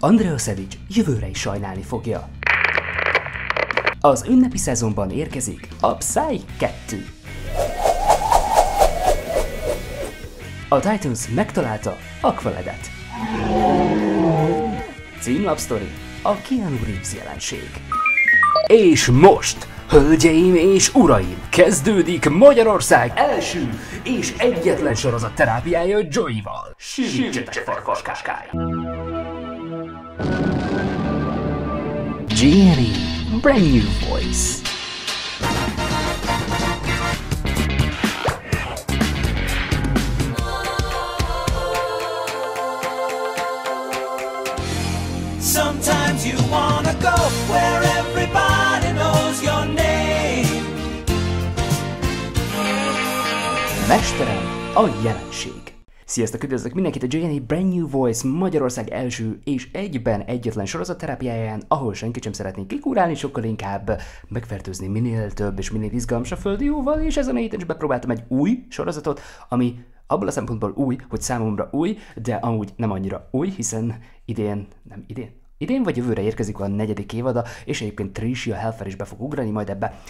Andrea Szevics jövőre is sajnálni fogja. Az ünnepi szezonban érkezik a Psy 2. A Titans megtalálta Aqualedet. Címlapsztori a Keanu Reeves jelenség. És most, hölgyeim és uraim, kezdődik Magyarország első és egyetlen sorozat terápiája Joy-val. Sűrítsetek farkaskáskáját! Genie, brand new voice. Sometimes you wanna go where everybody knows your name. Mešterem, oh yeah. Sziasztok, üdvözlök mindenkit a JNA Brand New Voice Magyarország első és egyben egyetlen sorozatterápiáján, ahol senki sem szeretné kikúrálni, sokkal inkább megfertőzni minél több és minél földi jóval, és ezen a héten is bepróbáltam egy új sorozatot, ami abból a szempontból új, hogy számomra új, de amúgy nem annyira új, hiszen idén, nem idén, Idén vagy jövőre érkezik a negyedik évada, és egyébként Trisha Helfer is be fog ugrani majd ebbe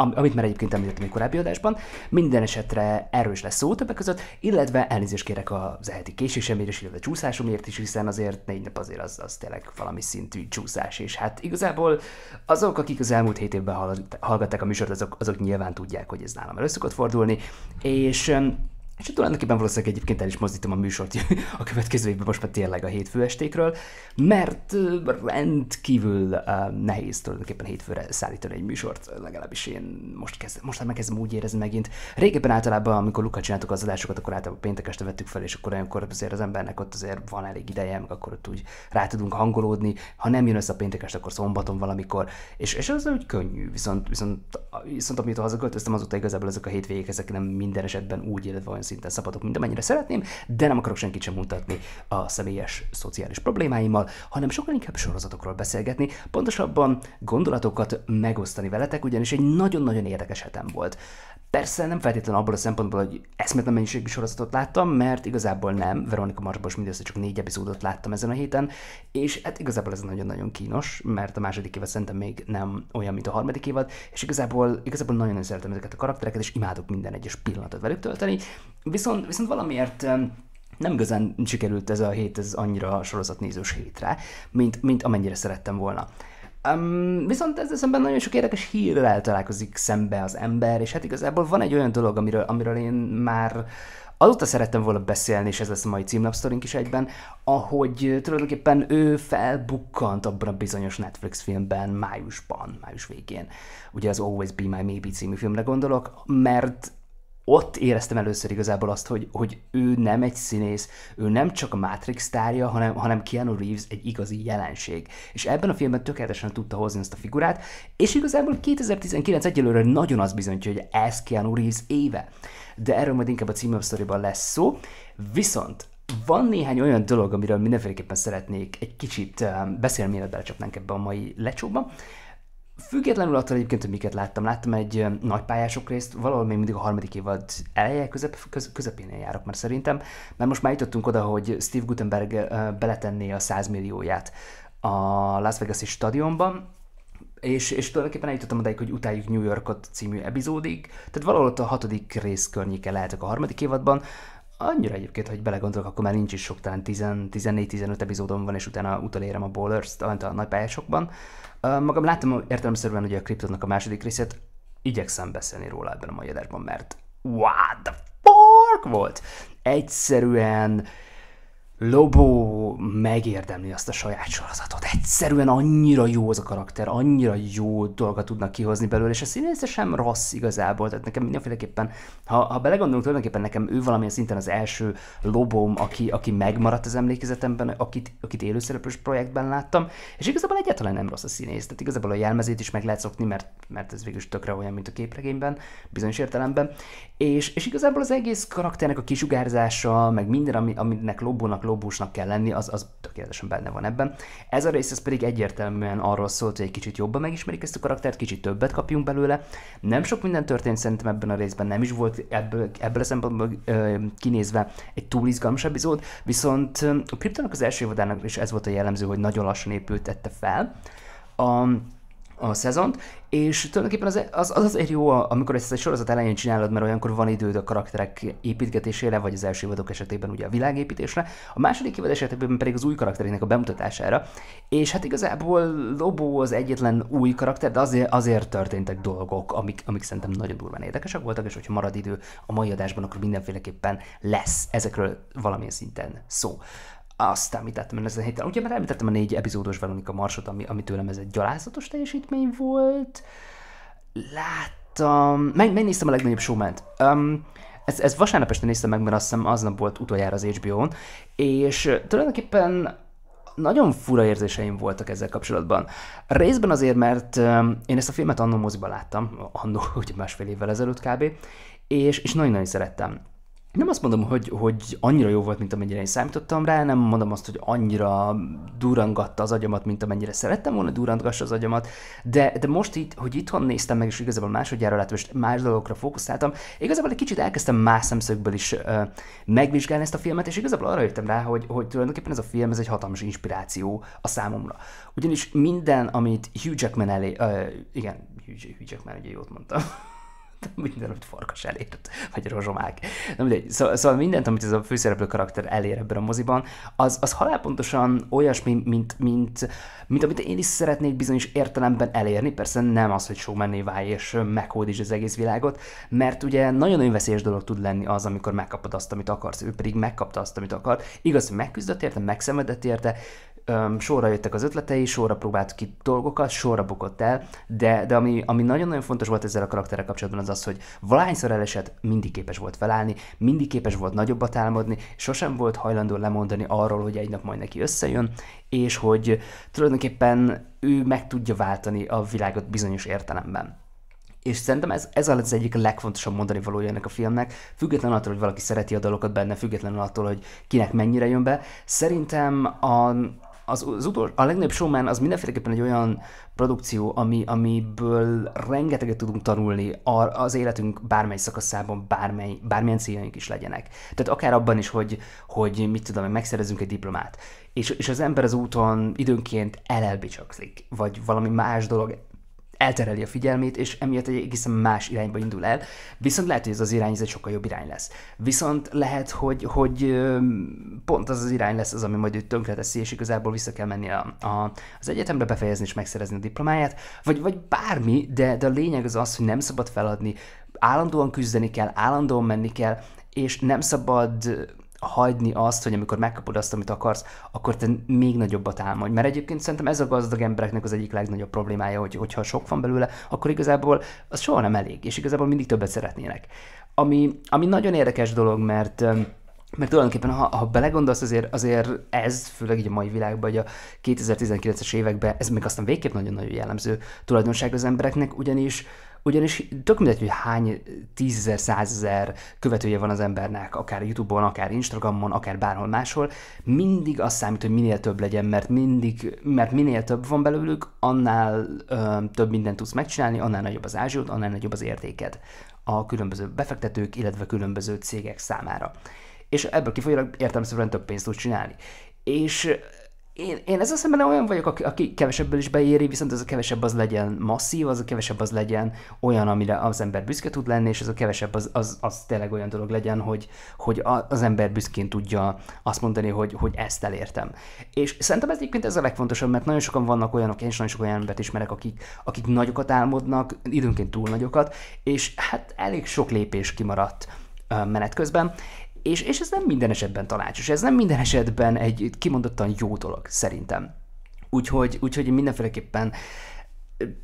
amit már egyébként említettem egy korábbi adásban, minden esetre erős lesz szó többek között, illetve elnézést kérek az eheti késésemért és illetve csúszásomért is, hiszen azért négy nap azért az, az tényleg valami szintű csúszás, és hát igazából azok, akik az elmúlt hét évben hallgatták a műsort, azok, azok nyilván tudják, hogy ez nálam előszokott fordulni, és és hát tulajdonképpen valószínűleg egyébként el is mozdítom a műsort a következő évben, most már tényleg a hétfő estékről, mert rendkívül uh, nehéz tulajdonképpen hétfőre szállítani egy műsort, legalábbis én most, kezd, most már kezdem úgy érezni megint. Régebben általában, amikor Luka csináltuk az adásokat, akkor általában péntek este vettük fel, és akkor olyankor azért az embernek ott azért van elég ideje, meg akkor ott úgy rá tudunk hangolódni. Ha nem jön össze a péntek este, akkor szombaton valamikor, és, és az úgy könnyű, viszont, viszont, viszont amióta hazaköltöztem, azóta igazából ezek a hétvégék, ezek nem minden esetben úgy, illetve szinten szabadok, mint amennyire szeretném, de nem akarok senkit sem mutatni a személyes szociális problémáimmal, hanem sokkal inkább sorozatokról beszélgetni, pontosabban gondolatokat megosztani veletek, ugyanis egy nagyon-nagyon érdekes hetem volt. Persze nem feltétlenül abból a szempontból, hogy eszmetlen mennyiségű sorozatot láttam, mert igazából nem, Veronika Marsbos mindössze csak négy epizódot láttam ezen a héten, és hát igazából ez nagyon-nagyon kínos, mert a második évad szerintem még nem olyan, mint a harmadik évad, és igazából, igazából nagyon szeretem ezeket a karaktereket, és imádok minden egyes pillanatot velük tölteni, Viszont, viszont valamiért nem igazán sikerült ez a hét, ez annyira sorozatnézős hétre, mint, mint amennyire szerettem volna. Um, viszont ezzel szemben nagyon sok érdekes hírrel találkozik szembe az ember, és hát igazából van egy olyan dolog, amiről, amiről én már azóta szerettem volna beszélni, és ez lesz a mai címlapsztorink is egyben, ahogy tulajdonképpen ő felbukkant abban a bizonyos Netflix filmben májusban, május végén. Ugye az Always Be My Maybe című filmre gondolok, mert ott éreztem először igazából azt, hogy, hogy ő nem egy színész, ő nem csak a Matrix tárja, hanem, hanem Keanu Reeves egy igazi jelenség. És ebben a filmben tökéletesen tudta hozni ezt a figurát, és igazából 2019 egyelőre nagyon az bizonyítja, hogy ez Keanu Reeves éve. De erről majd inkább a címem sztoriban lesz szó. Viszont van néhány olyan dolog, amiről mindenféleképpen szeretnék egy kicsit um, beszélni, mielőtt belecsapnánk ebbe a mai lecsóba. Függetlenül attól egyébként, hogy miket láttam, láttam egy nagy pályások részt, valahol még mindig a harmadik évad eleje, közep, köz, közepénél járok már szerintem, mert most már jutottunk oda, hogy Steve Gutenberg beletenné a 100 millióját a Las Vegas-i stadionban, és, és tulajdonképpen eljutottam odáig, hogy utáljuk New Yorkot című epizódig, tehát valahol ott a hatodik rész környéke lehetek a harmadik évadban, annyira egyébként, hogy belegondolok, akkor már nincs is sok, talán 14-15 epizódom van, és utána utolérem a Ballers, t a nagypályásokban. pályásokban Magam láttam értelemszerűen ugye a kriptoznak a második részét, igyekszem beszélni róla ebben a mai adásban, mert what the fuck volt? Egyszerűen Lobo megérdemli azt a saját sorozatot. Egyszerűen annyira jó az a karakter, annyira jó dolgot tudnak kihozni belőle, és a színésze sem rossz igazából. Tehát nekem mindenféleképpen, ha, ha belegondolunk, tulajdonképpen nekem ő valamilyen szinten az első lobom, aki, aki megmaradt az emlékezetemben, akit, akit élőszereplős projektben láttam, és igazából egyáltalán nem rossz a színész. Tehát igazából a jelmezét is meg lehet szokni, mert, mert ez végül is tökre olyan, mint a képregényben, bizonyos értelemben. És, és igazából az egész karakternek a kisugárzása, meg minden, ami, aminek Lobónak globusnak kell lenni, az, az tökéletesen benne van ebben. Ez a rész ez pedig egyértelműen arról szólt, hogy egy kicsit jobban megismerik ezt a karaktert, kicsit többet kapjunk belőle. Nem sok minden történt szerintem ebben a részben, nem is volt ebből, ebből a szempontból ö, kinézve egy túl izgalmas epizód, viszont a Kryptonok az első évadának is ez volt a jellemző, hogy nagyon lassan épültette fel. A, a szezont, és tulajdonképpen az, az, az azért jó, amikor ezt egy sorozat elején csinálod, mert olyankor van időd a karakterek építgetésére, vagy az első évadok esetében ugye a világépítésre, a második évad esetében pedig az új karakterének a bemutatására, és hát igazából Lobo az egyetlen új karakter, de azért, azért történtek dolgok, amik, amik szerintem nagyon durván érdekesek voltak, és hogyha marad idő a mai adásban, akkor mindenféleképpen lesz ezekről valamilyen szinten szó. Azt említettem én ezen héten. Ugye már említettem a négy epizódos Veronika Marsot, ami, ami tőlem ez egy gyalázatos teljesítmény volt. Láttam... Meg, megnéztem a legnagyobb showment. Um, ez, ez vasárnap este néztem meg, mert azt hiszem aznap volt utoljára az HBO-n, és tulajdonképpen nagyon fura érzéseim voltak ezzel kapcsolatban. Részben azért, mert én ezt a filmet annó moziban láttam, annó, hogy másfél évvel ezelőtt kb., és, és nagyon-nagyon szerettem nem azt mondom, hogy, hogy annyira jó volt, mint amennyire én számítottam rá, nem mondom azt, hogy annyira durangatta az agyamat, mint amennyire szerettem volna durangassa az agyamat, de, de most így, hogy itthon néztem meg, és igazából másodjára látom, és más dolgokra fókuszáltam, igazából egy kicsit elkezdtem más szemszögből is ö, megvizsgálni ezt a filmet, és igazából arra jöttem rá, hogy, hogy tulajdonképpen ez a film ez egy hatalmas inspiráció a számomra. Ugyanis minden, amit Hugh Jackman elé, ö, igen, Hugh, Hugh Jackman, ugye jót mondtam, minden, amit farkas elért, vagy rozsomák. Nem mindegy. Szó, szóval mindent, amit ez a főszereplő karakter elér ebben a moziban, az, az halálpontosan olyasmi, mint, mint, mint, amit én is szeretnék bizonyos értelemben elérni. Persze nem az, hogy showmanné válj és meghódíts az egész világot, mert ugye nagyon veszélyes dolog tud lenni az, amikor megkapod azt, amit akarsz. Ő pedig megkapta azt, amit akart. Igaz, hogy megküzdött érte, megszenvedett érte, um, sorra jöttek az ötletei, sorra próbált ki dolgokat, sorra bukott el, de, de ami, ami nagyon-nagyon fontos volt ezzel a karakterrel kapcsolatban az az, hogy valahányszor elesett, mindig képes volt felállni, mindig képes volt nagyobbat álmodni, sosem volt hajlandó lemondani arról, hogy egy nap majd neki összejön, és hogy tulajdonképpen ő meg tudja váltani a világot bizonyos értelemben. És szerintem ez, ez az egyik legfontosabb mondani valója ennek a filmnek, független attól, hogy valaki szereti a dalokat benne, független attól, hogy kinek mennyire jön be. Szerintem a, az, az utol, a legnagyobb showman az mindenféleképpen egy olyan produkció, ami, amiből rengeteget tudunk tanulni az életünk bármely szakaszában, bármely, bármilyen céljaink is legyenek. Tehát akár abban is, hogy, hogy mit tudom, megszerezünk egy diplomát. És, és az ember az úton időnként elelbicsakszik, vagy valami más dolog eltereli a figyelmét, és emiatt egy egészen más irányba indul el. Viszont lehet, hogy ez az irány ez egy sokkal jobb irány lesz. Viszont lehet, hogy, hogy pont az az irány lesz az, ami majd őt tönkreteszi, és igazából vissza kell menni a, a, az egyetemre befejezni és megszerezni a diplomáját, vagy, vagy bármi, de, de a lényeg az az, hogy nem szabad feladni, állandóan küzdeni kell, állandóan menni kell, és nem szabad hagyni azt, hogy amikor megkapod azt, amit akarsz, akkor te még nagyobbat álmodj. Mert egyébként szerintem ez a gazdag embereknek az egyik legnagyobb problémája, hogy, hogyha sok van belőle, akkor igazából az soha nem elég, és igazából mindig többet szeretnének. Ami, ami nagyon érdekes dolog, mert mert tulajdonképpen, ha, ha belegondolsz, azért, azért ez, főleg így a mai világban, hogy a 2019-es években, ez még aztán végképp nagyon-nagyon jellemző tulajdonság az embereknek, ugyanis ugyanis tök mindegy, hogy hány tízezer, százezer követője van az embernek, akár Youtube-on, akár Instagramon, akár bárhol máshol, mindig az számít, hogy minél több legyen, mert mindig, mert minél több van belőlük, annál ö, több mindent tudsz megcsinálni, annál nagyobb az ázsiót, annál nagyobb az értéked a különböző befektetők, illetve különböző cégek számára. És ebből kifolyólag értelmeszerűen több pénzt tudsz csinálni. És én, én ezzel szemben olyan vagyok, aki, aki kevesebből is beéri, viszont ez a kevesebb az legyen masszív, az a kevesebb az legyen olyan, amire az ember büszke tud lenni, és ez a kevesebb az, az, az tényleg olyan dolog legyen, hogy, hogy az ember büszkén tudja azt mondani, hogy, hogy ezt elértem. És szerintem ez egyébként ez a legfontosabb, mert nagyon sokan vannak olyanok, én is nagyon sok olyan embert ismerek, akik, akik nagyokat álmodnak, időnként túl nagyokat, és hát elég sok lépés kimaradt menet közben, és, és ez nem minden esetben tanács, és ez nem minden esetben egy kimondottan jó dolog, szerintem. Úgyhogy, úgyhogy mindenféleképpen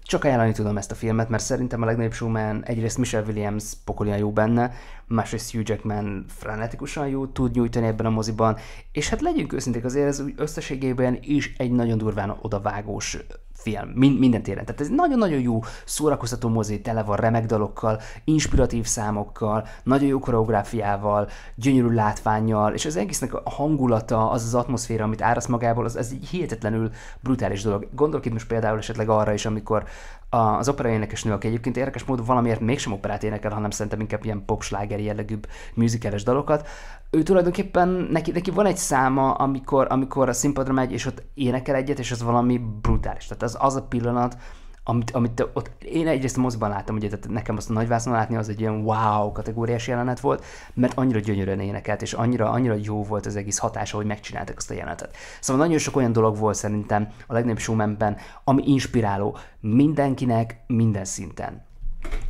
csak ajánlani tudom ezt a filmet, mert szerintem a legnagyobb showman egyrészt Michelle Williams pokolian jó benne, másrészt Hugh Jackman frenetikusan jó tud nyújtani ebben a moziban, és hát legyünk őszinték, azért ez összességében is egy nagyon durván odavágós film, mind, minden téren. Tehát ez nagyon-nagyon jó szórakoztató mozi, tele van remek dalokkal, inspiratív számokkal, nagyon jó koreográfiával, gyönyörű látványjal, és az egésznek a hangulata, az az atmoszféra, amit árasz magából, az, az egy hihetetlenül brutális dolog. Gondolok itt most például esetleg arra is, amikor az opera nő, aki egyébként érdekes módon valamiért mégsem operát énekel, hanem szerintem inkább ilyen popsláger jellegűbb műzikeres dalokat. Ő tulajdonképpen, neki, neki van egy száma, amikor, amikor a színpadra megy, és ott énekel egyet, és az valami brutális. Tehát az, az a pillanat, amit, amit ott, én egyrészt a mozban láttam, ugye tehát nekem azt a nagyvászon látni az egy ilyen wow kategóriás jelenet volt, mert annyira gyönyörűen énekelt, és annyira, annyira jó volt az egész hatása, hogy megcsináltak azt a jelenetet. Szóval nagyon sok olyan dolog volt szerintem a legnagyobb showmanben, ami inspiráló mindenkinek, minden szinten.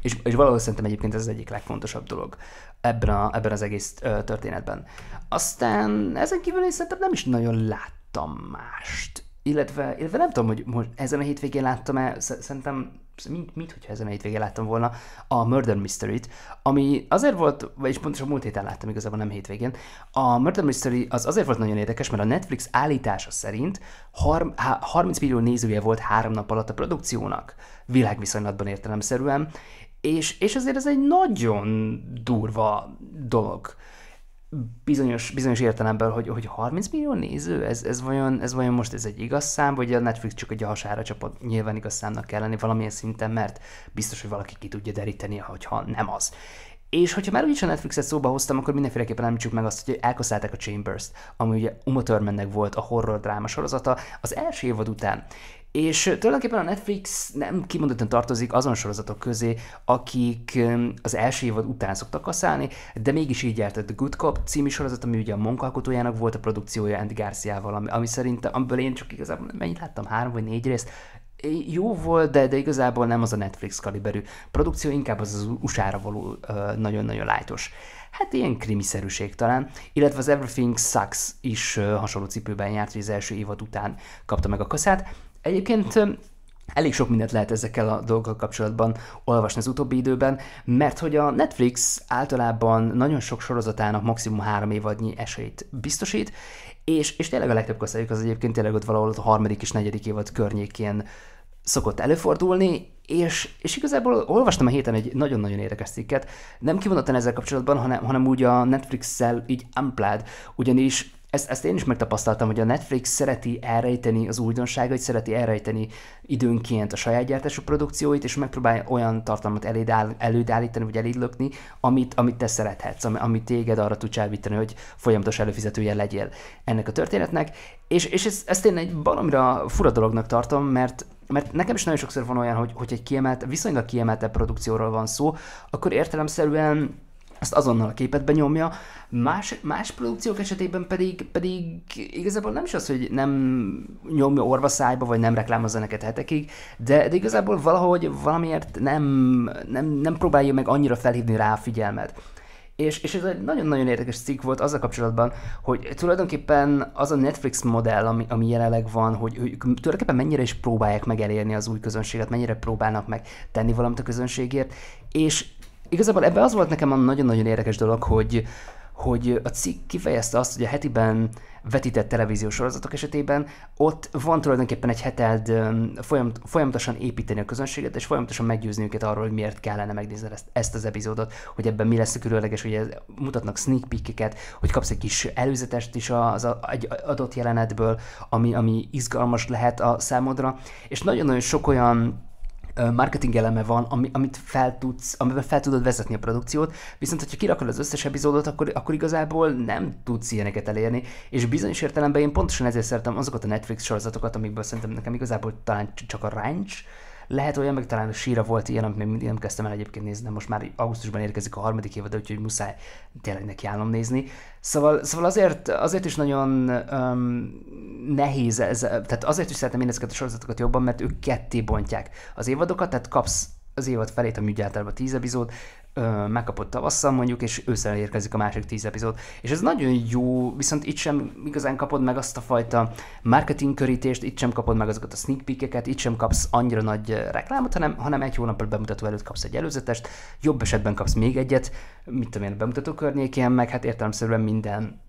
És, és valahol szerintem egyébként ez az egyik legfontosabb dolog ebben, a, ebben az egész ö, történetben. Aztán ezen kívül én szerintem nem is nagyon láttam mást illetve, illetve nem tudom, hogy most ezen a hétvégén láttam-e, szerintem mint, mint hogyha ezen a hétvégén láttam volna a Murder Mystery-t, ami azért volt, vagyis pontosan múlt héten láttam igazából, nem hétvégén. A Murder Mystery az azért volt nagyon érdekes, mert a Netflix állítása szerint 30 millió nézője volt három nap alatt a produkciónak, világviszonylatban értelemszerűen, és, és azért ez egy nagyon durva dolog bizonyos, bizonyos értelemben, hogy, hogy 30 millió néző, ez, ez, vajon, ez vajon most ez egy igaz szám, vagy a Netflix csak egy hasára csapott, nyilván igaz számnak kell lenni valamilyen szinten, mert biztos, hogy valaki ki tudja deríteni, ha nem az. És hogyha már úgyis a Netflixet szóba hoztam, akkor mindenféleképpen említsük meg azt, hogy elkaszálták a Chambers-t, ami ugye Uma Thurmannek volt a horror dráma sorozata az első évad után. És tulajdonképpen a Netflix nem kimondottan tartozik azon sorozatok közé, akik az első évad után szoktak kaszálni, de mégis így járt a The Good Cop című sorozat, ami ugye a munkalkotójának volt a produkciója Andy Garciával, ami, ami szerint, amiből én csak igazából mennyit láttam, három vagy négy részt, jó volt, de, de igazából nem az a Netflix kaliberű produkció, inkább az az USA-ra való nagyon-nagyon lájtos. Hát ilyen krimiszerűség talán, illetve az Everything Sucks is hasonló cipőben járt, hogy az első évad után kapta meg a kaszát, Egyébként elég sok mindent lehet ezekkel a dolgokkal kapcsolatban olvasni az utóbbi időben, mert hogy a Netflix általában nagyon sok sorozatának maximum három évadnyi esélyt biztosít, és, és tényleg a legtöbb köszönjük az egyébként tényleg ott valahol a harmadik és negyedik évad környékén szokott előfordulni, és, és igazából olvastam a héten egy nagyon-nagyon érdekes cikket, nem kivonatlan ezzel kapcsolatban, hanem, hanem úgy a Netflix-szel így amplád, ugyanis ezt, ezt én is megtapasztaltam, hogy a Netflix szereti elrejteni az újdonságait, szereti elrejteni időnként a saját gyártású produkcióit, és megpróbálja olyan tartalmat eléd áll, előállítani, vagy elédlökni, amit, amit te szerethetsz, ami, amit téged arra tud csábítani, hogy folyamatos előfizetője legyél ennek a történetnek. És, és ezt, ezt én egy baromira fura dolognak tartom, mert mert nekem is nagyon sokszor van olyan, hogy, hogy egy kiemelt, viszonylag kiemelt produkcióról van szó, akkor értelemszerűen ezt azonnal a képet benyomja Más, más produkciók esetében pedig, pedig igazából nem is az, hogy nem nyomja orvaszájba, vagy nem reklámozza neked hetekig, de, de igazából valahogy valamiért nem, nem, nem próbálja meg annyira felhívni rá a figyelmet. És, és ez egy nagyon-nagyon érdekes cikk volt azzal kapcsolatban, hogy tulajdonképpen az a Netflix modell, ami, ami jelenleg van, hogy, ők tulajdonképpen mennyire is próbálják meg elérni az új közönséget, mennyire próbálnak meg tenni valamit a közönségért, és igazából ebben az volt nekem a nagyon-nagyon érdekes dolog, hogy hogy a cikk kifejezte azt, hogy a hetiben vetített televíziós sorozatok esetében ott van tulajdonképpen egy heted folyamat, folyamatosan építeni a közönséget, és folyamatosan meggyőzni őket arról, hogy miért kellene megnézni ezt, ezt az epizódot, hogy ebben mi lesz a különleges, hogy mutatnak sneak peekeket, hogy kapsz egy kis előzetest is az a, egy adott jelenetből, ami, ami izgalmas lehet a számodra, és nagyon-nagyon sok olyan marketing eleme van, ami, amit fel tudsz, amiben fel tudod vezetni a produkciót, viszont ha kirakod az összes epizódot, akkor, akkor igazából nem tudsz ilyeneket elérni, és bizonyos értelemben én pontosan ezért szeretem azokat a Netflix sorozatokat, amikből szerintem nekem igazából talán csak a Ranch, lehet olyan, meg talán a síra volt ilyen, amit még mindig nem kezdtem el egyébként nézni, de most már augusztusban érkezik a harmadik évad, úgyhogy muszáj tényleg állom nézni. Szóval, szóval azért, azért is nagyon um, nehéz, ez, tehát azért is szeretem én ezeket a sorozatokat jobban, mert ők ketté bontják az évadokat, tehát kapsz az évad felét, ami ugye általában 10 epizód, ö, megkapott tavasszal mondjuk, és ősszel érkezik a másik tíz epizód. És ez nagyon jó, viszont itt sem igazán kapod meg azt a fajta marketing körítést, itt sem kapod meg azokat a sneak peekeket, itt sem kapsz annyira nagy reklámot, hanem, hanem egy hónappal bemutató előtt kapsz egy előzetest, jobb esetben kapsz még egyet, mit tudom én, a bemutató környékén, meg hát értelemszerűen minden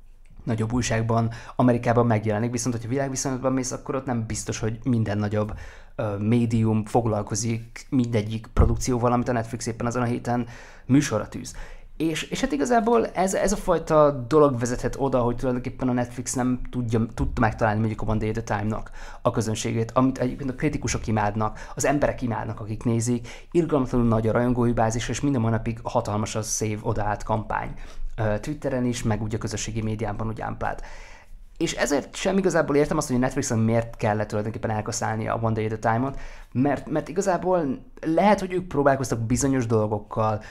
nagyobb újságban, Amerikában megjelenik, viszont hogyha világviszonylatban mész, akkor ott nem biztos, hogy minden nagyobb ö, médium foglalkozik mindegyik produkcióval, amit a Netflix éppen azon a héten műsorra tűz. És, és hát igazából ez, ez a fajta dolog vezethet oda, hogy tulajdonképpen a Netflix nem tudja, tudta megtalálni mondjuk a One Day at a Time-nak a közönségét, amit egyébként a kritikusok imádnak, az emberek imádnak, akik nézik, irgalmatlanul nagy a rajongói bázis, és minden mai napig hatalmas a Save oda kampány. Twitteren is, meg úgy a közösségi médiában, úgy ámplád. És ezért sem igazából értem azt, hogy a Netflixen miért kellett tulajdonképpen elkaszálni a One Day at a Time-ot, mert, mert igazából lehet, hogy ők próbálkoztak bizonyos dolgokkal,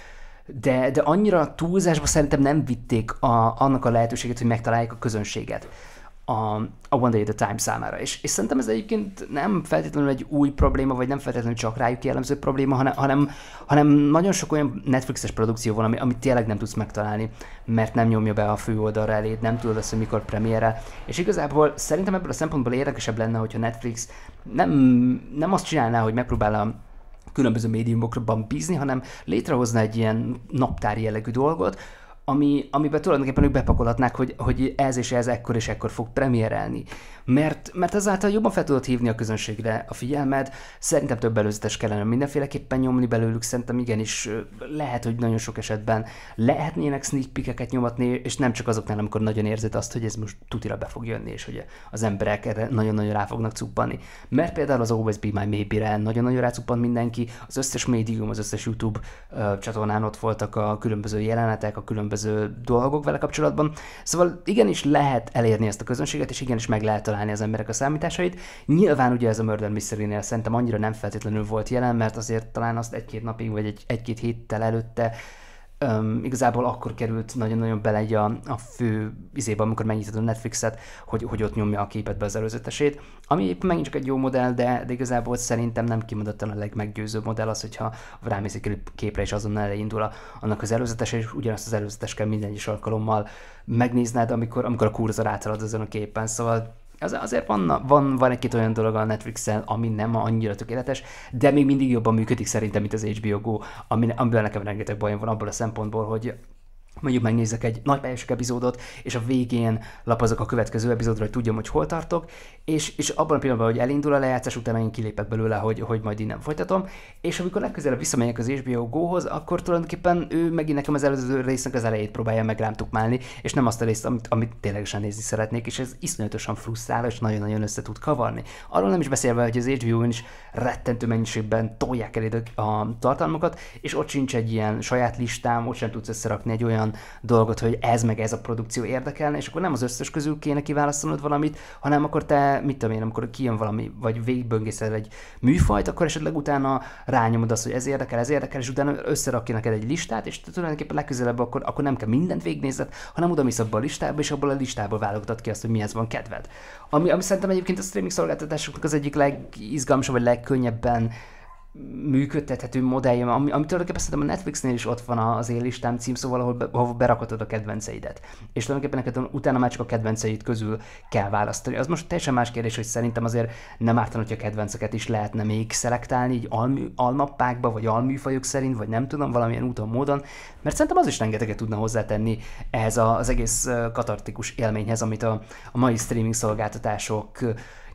de, de annyira túlzásba szerintem nem vitték a, annak a lehetőséget, hogy megtalálják a közönséget a, a One Day at a Time számára. És, és szerintem ez egyébként nem feltétlenül egy új probléma, vagy nem feltétlenül csak rájuk jellemző probléma, hanem, hanem, hanem nagyon sok olyan Netflixes produkció van, ami, amit tényleg nem tudsz megtalálni, mert nem nyomja be a oldalra eléd, nem tudod azt, hogy mikor premiére. És igazából szerintem ebből a szempontból érdekesebb lenne, hogyha Netflix nem, nem azt csinálná, hogy megpróbál különböző médiumokban bízni, hanem létrehozna egy ilyen naptári jellegű dolgot, ami, amiben tulajdonképpen ők bepakolhatnák, hogy, hogy ez és ez ekkor és ekkor fog premierelni. Mert, mert ezáltal jobban fel tudod hívni a közönségre a figyelmed, szerintem több előzetes kellene mindenféleképpen nyomni belőlük, szerintem igenis lehet, hogy nagyon sok esetben lehetnének sneak peekeket nyomatni, és nem csak azoknál, amikor nagyon érzed azt, hogy ez most tutira be fog jönni, és hogy az emberek erre nagyon-nagyon rá fognak cuppanni. Mert például az OSB My Maybe-re nagyon-nagyon rá mindenki, az összes médium, az összes YouTube uh, csatornán ott voltak a különböző jelenetek, a különböző különböző dolgok vele kapcsolatban. Szóval igenis lehet elérni ezt a közönséget, és igenis meg lehet találni az emberek a számításait. Nyilván ugye ez a Murder Mystery-nél szerintem annyira nem feltétlenül volt jelen, mert azért talán azt egy-két napig, vagy egy, egy-két héttel előtte um, igazából akkor került nagyon-nagyon bele egy a, a fő izébe, amikor megnyitod a Netflixet, hogy, hogy ott nyomja a képet be az előzetesét, ami éppen megint csak egy jó modell, de, de igazából szerintem nem kimondottan a legmeggyőzőbb modell az, hogyha rámész egy képre és azonnal elindul a, annak az előzetes, és ugyanazt az előzetes kell minden egyes alkalommal megnézned, amikor, amikor a kurzor átalad azon a képen, szóval az, azért van, van, van egy-két olyan dolog a Netflixen, ami nem annyira tökéletes, de még mindig jobban működik szerintem, mint az HBO Go, ami, amiben nekem rengeteg bajom van abból a szempontból, hogy mondjuk megnézek egy nagy epizódot, és a végén lapozok a következő epizódra, hogy tudjam, hogy hol tartok, és, és abban a pillanatban, hogy elindul a lejátszás, utána én kilépek belőle, hogy, hogy majd innen folytatom, és amikor legközelebb visszamegyek az HBO Go-hoz, akkor tulajdonképpen ő megint nekem az előző résznek az elejét próbálja meg rám tukmálni, és nem azt a részt, amit, amit ténylegesen nézni szeretnék, és ez iszonyatosan frusztrál, és nagyon-nagyon össze tud kavarni. Arról nem is beszélve, hogy az HBO-n is rettentő mennyiségben tolják el a tartalmakat, és ott sincs egy ilyen saját listám, ott sem tudsz összerakni egy olyan dolgot, hogy ez meg ez a produkció érdekelne, és akkor nem az összes közül kéne kiválasztanod valamit, hanem akkor te mit tudom én, amikor kijön valami, vagy végigböngészel egy műfajt, akkor esetleg utána rányomod azt, hogy ez érdekel, ez érdekel, és utána összerakja neked egy listát, és tulajdonképpen legközelebb akkor, akkor nem kell mindent végignézed, hanem oda abba a listába, és abból a listából válogatod ki azt, hogy mihez van kedved. Ami, ami szerintem egyébként a streaming szolgáltatásoknak az egyik legizgalmasabb, vagy legkönnyebben működtethető modellje, ami, ami tulajdonképpen szerintem a Netflixnél is ott van az cím, szóval, ahol, be, ahol berakhatod a kedvenceidet. És tulajdonképpen neked utána már csak a kedvenceid közül kell választani. Az most teljesen más kérdés, hogy szerintem azért nem ártan, hogy a kedvenceket is lehetne még szelektálni, így almű, almappákba, vagy alműfajok szerint, vagy nem tudom, valamilyen úton, módon, mert szerintem az is rengeteget tudna hozzátenni ehhez az egész katartikus élményhez, amit a, a mai streaming szolgáltatások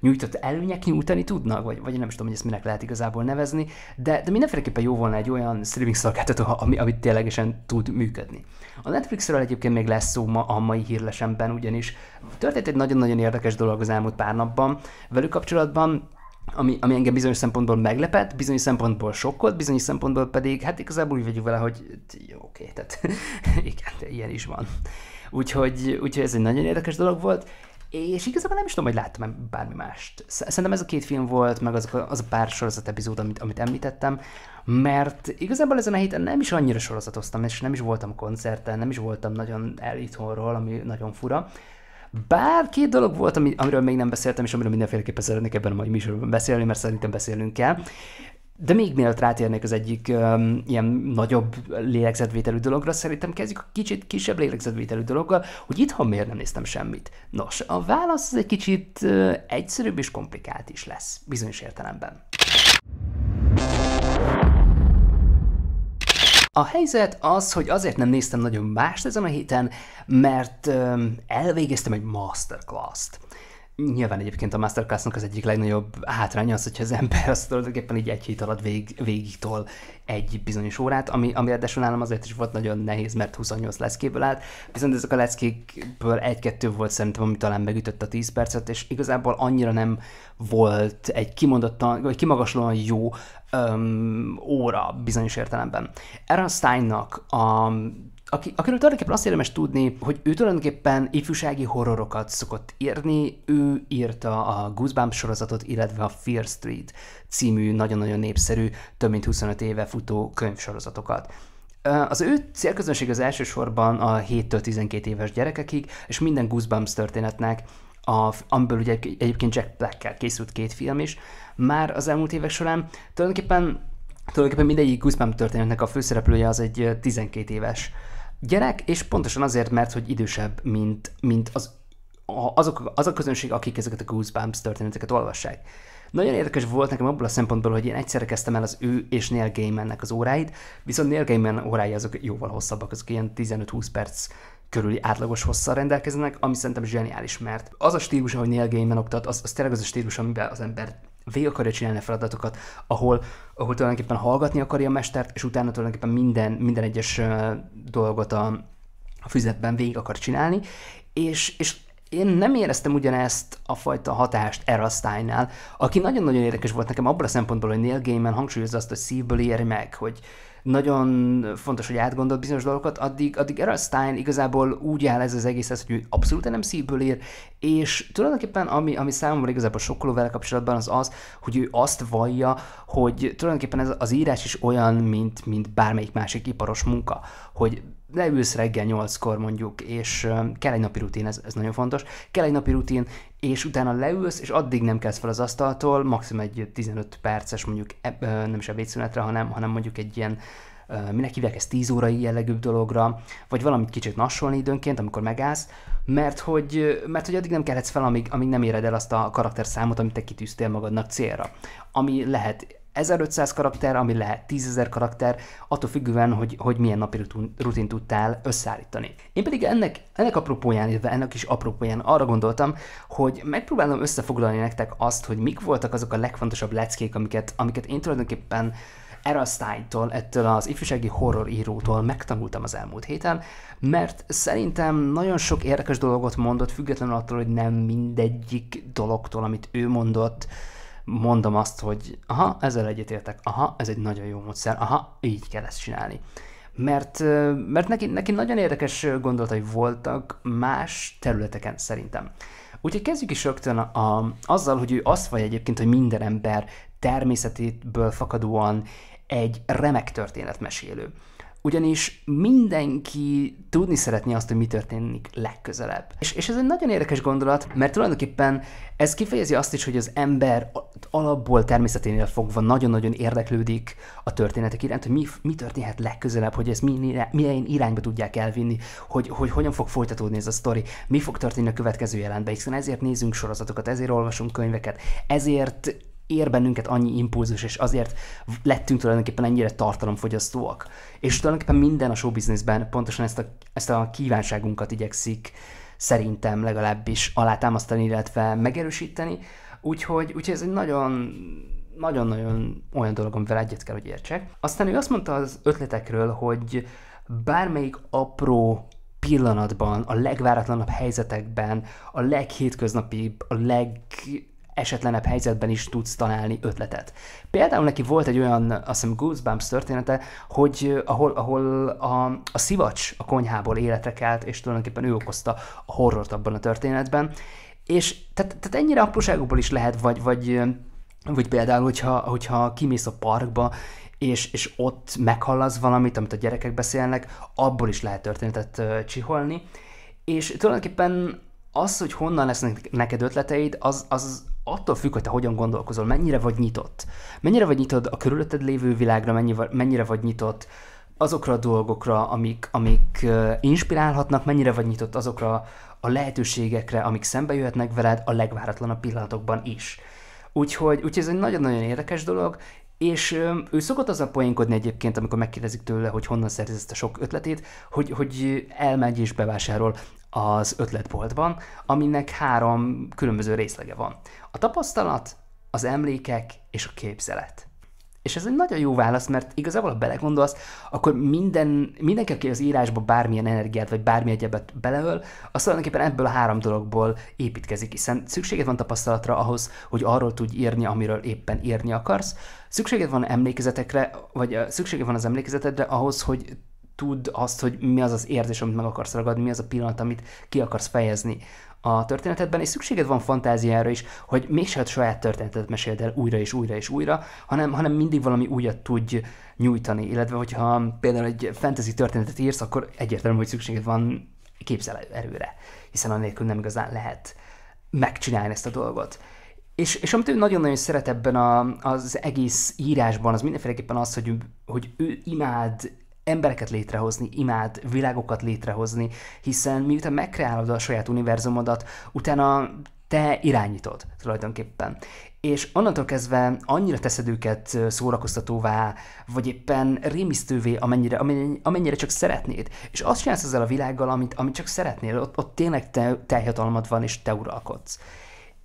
nyújtott előnyek nyújtani tudnak, vagy, vagy nem is tudom, hogy ezt minek lehet igazából nevezni, de, de mindenféleképpen jó volna egy olyan streaming szolgáltató, ami, ami ténylegesen tud működni. A Netflixről egyébként még lesz szó ma a mai hírlesemben, ugyanis történt egy nagyon-nagyon érdekes dolog az elmúlt pár napban. Velük kapcsolatban ami, ami engem bizonyos szempontból meglepett, bizonyos szempontból sokkolt, bizonyos szempontból pedig, hát igazából úgy vegyük vele, hogy jó, oké, tehát igen, de ilyen is van. Úgyhogy, úgyhogy ez egy nagyon érdekes dolog volt, és igazából nem is tudom, hogy láttam bármi mást. Szerintem ez a két film volt, meg az a, az a pár sorozat epizód, amit, amit említettem, mert igazából ezen a héten nem is annyira sorozatoztam, és nem is voltam koncerten, nem is voltam nagyon el itthonról, ami nagyon fura. Bár két dolog volt, ami, amiről még nem beszéltem, és amiről mindenféleképpen szeretnék ebben a mai műsorban beszélni, mert szerintem beszélnünk kell. De még mielőtt rátérnék az egyik um, ilyen nagyobb lélegzetvételű dologra, szerintem kezdjük a kicsit kisebb lélegzetvételű dologgal, hogy itthon miért nem néztem semmit. Nos, a válasz az egy kicsit uh, egyszerűbb és komplikált is lesz, bizonyos értelemben. A helyzet az, hogy azért nem néztem nagyon mást ezen a héten, mert um, elvégeztem egy masterclass-t. Nyilván egyébként a Masterclassnak az egyik legnagyobb hátránya az, hogyha az ember azt tulajdonképpen így egy hét alatt vég, tol egy bizonyos órát, ami, ami ráadásul nálam azért is volt nagyon nehéz, mert 28 leszkéből állt, viszont ezek a leszkékből egy-kettő volt szerintem, ami talán megütött a 10 percet, és igazából annyira nem volt egy kimondottan, vagy kimagaslóan jó öm, óra bizonyos értelemben. Aaron Steinnak a aki, akiről tulajdonképpen azt érdemes tudni, hogy ő tulajdonképpen ifjúsági horrorokat szokott írni, ő írta a Goosebumps sorozatot, illetve a Fear Street című nagyon-nagyon népszerű, több mint 25 éve futó könyvsorozatokat. Az ő célközönség az elsősorban a 7-től 12 éves gyerekekig, és minden Goosebumps történetnek a, amiből ugye egyébként Jack black készült két film is, már az elmúlt évek során tulajdonképpen, tulajdonképpen mindegyik Goosebumps történetnek a főszereplője az egy 12 éves gyerek, és pontosan azért, mert hogy idősebb, mint, mint az, a, azok, az a közönség, akik ezeket a Goosebumps történeteket olvassák. Nagyon érdekes volt nekem abból a szempontból, hogy én egyszerre kezdtem el az ő és Neil nek az óráit, viszont Neil Gaiman órái azok jóval hosszabbak, azok ilyen 15-20 perc körüli átlagos hosszal rendelkeznek, ami szerintem zseniális, mert az a stílus, ahogy Neil Gaiman oktat, az, az tényleg az a stílus, amiben az ember végig akarja csinálni a feladatokat, ahol, ahol tulajdonképpen hallgatni akarja a mestert, és utána tulajdonképpen minden, minden egyes dolgot a, a füzetben végig akar csinálni, és, és én nem éreztem ugyanezt a fajta hatást Erasztánynál, aki nagyon-nagyon érdekes volt nekem abban a szempontból, hogy Neil Gaiman hangsúlyozza azt, hogy szívből éri meg, hogy, nagyon fontos, hogy átgondolt bizonyos dolgokat, addig, addig Errol Stein igazából úgy áll ez az egészhez, hogy ő abszolút nem szívből ír, és tulajdonképpen ami, ami számomra igazából sokkoló vele kapcsolatban az az, hogy ő azt vallja, hogy tulajdonképpen ez az írás is olyan, mint, mint bármelyik másik iparos munka, hogy leülsz reggel nyolckor mondjuk, és kell egy napi rutin, ez, ez nagyon fontos, kell egy napi rutin, és utána leülsz, és addig nem kezd fel az asztaltól, maximum egy 15 perces mondjuk eb, nem is ebédszünetre, hanem, hanem mondjuk egy ilyen minek hívják ezt 10 órai jellegű dologra, vagy valamit kicsit nassolni időnként, amikor megállsz, mert hogy, mert hogy addig nem kerhetsz fel, amíg, amíg nem éred el azt a karakterszámot, amit te kitűztél magadnak célra. Ami lehet 1500 karakter, ami lehet 10.000 karakter, attól függően, hogy, hogy milyen napi rutin, tudtál összeállítani. Én pedig ennek, ennek apropóján, illetve ennek is apropóján arra gondoltam, hogy megpróbálom összefoglalni nektek azt, hogy mik voltak azok a legfontosabb leckék, amiket, amiket én tulajdonképpen Erasztálytól, ettől az ifjúsági horror írótól megtanultam az elmúlt héten, mert szerintem nagyon sok érdekes dolgot mondott, függetlenül attól, hogy nem mindegyik dologtól, amit ő mondott, mondom azt, hogy aha, ezzel egyetértek, aha, ez egy nagyon jó módszer, aha, így kell ezt csinálni. Mert, mert neki, neki nagyon érdekes gondolatai voltak más területeken szerintem. Úgyhogy kezdjük is rögtön a, a, azzal, hogy ő azt vagy egyébként, hogy minden ember természetétből fakadóan egy remek történetmesélő ugyanis mindenki tudni szeretné azt, hogy mi történik legközelebb. És, és ez egy nagyon érdekes gondolat, mert tulajdonképpen ez kifejezi azt is, hogy az ember alapból természeténél fogva nagyon-nagyon érdeklődik a történetek iránt, hogy mi, mi történhet legközelebb, hogy ezt milyen, irányba tudják elvinni, hogy, hogy hogyan fog folytatódni ez a sztori, mi fog történni a következő jelentben, hiszen ezért nézünk sorozatokat, ezért olvasunk könyveket, ezért ér bennünket annyi impulzus, és azért lettünk tulajdonképpen ennyire tartalomfogyasztóak. És tulajdonképpen minden a showbizniszben pontosan ezt a, ezt a kívánságunkat igyekszik szerintem legalábbis alátámasztani, illetve megerősíteni. Úgyhogy, úgyhogy ez egy nagyon nagyon-nagyon olyan dolog, amivel egyet kell, hogy értsek. Aztán ő azt mondta az ötletekről, hogy bármelyik apró pillanatban, a legváratlanabb helyzetekben, a leghétköznapibb, a leg esetlenebb helyzetben is tudsz találni ötletet. Például neki volt egy olyan, azt hiszem Goosebumps története, hogy ahol, ahol a, a szivacs a konyhából életre kelt, és tulajdonképpen ő okozta a horrort abban a történetben, és tehát, tehát ennyire apróságokból is lehet, vagy, vagy, vagy például, hogyha, hogyha kimész a parkba, és, és ott meghallasz valamit, amit a gyerekek beszélnek, abból is lehet történetet csiholni. És tulajdonképpen az, hogy honnan lesznek neked ötleteid, az, az attól függ, hogy te hogyan gondolkozol, mennyire vagy nyitott. Mennyire vagy nyitott a körülötted lévő világra, mennyire, vagy nyitott azokra a dolgokra, amik, amik inspirálhatnak, mennyire vagy nyitott azokra a lehetőségekre, amik szembe jöhetnek veled a legváratlanabb pillanatokban is. Úgyhogy, úgyhogy ez egy nagyon-nagyon érdekes dolog, és ő szokott azzal poénkodni egyébként, amikor megkérdezik tőle, hogy honnan szerez ezt a sok ötletét, hogy, hogy elmegy és bevásárol az ötletboltban, aminek három különböző részlege van. A tapasztalat, az emlékek és a képzelet. És ez egy nagyon jó válasz, mert igazából, ha belegondolsz, akkor minden, mindenki, aki az írásba bármilyen energiát, vagy bármi egyebet beleöl, az tulajdonképpen ebből a három dologból építkezik, hiszen szükséged van tapasztalatra ahhoz, hogy arról tudj írni, amiről éppen írni akarsz. Szükséged van emlékezetekre, vagy szükséged van az emlékezetedre ahhoz, hogy tudd azt, hogy mi az az érzés, amit meg akarsz ragadni, mi az a pillanat, amit ki akarsz fejezni a történetedben, és szükséged van fantáziára is, hogy mégse a saját történetet meséld el újra és újra és újra, hanem, hanem mindig valami újat tudj nyújtani, illetve hogyha például egy fantasy történetet írsz, akkor egyértelmű, hogy szükséged van képzel erőre, hiszen anélkül nem igazán lehet megcsinálni ezt a dolgot. És, és amit ő nagyon-nagyon szeret ebben a, az egész írásban, az mindenféleképpen az, hogy, hogy ő imád embereket létrehozni, imád világokat létrehozni, hiszen miután megkreálod a saját univerzumodat, utána te irányítod tulajdonképpen. És onnantól kezdve annyira teszed őket szórakoztatóvá, vagy éppen rémisztővé, amennyire, amennyire csak szeretnéd. És azt csinálsz ezzel a világgal, amit, amit csak szeretnél. Ott, ott tényleg te, te hatalmad van, és te uralkodsz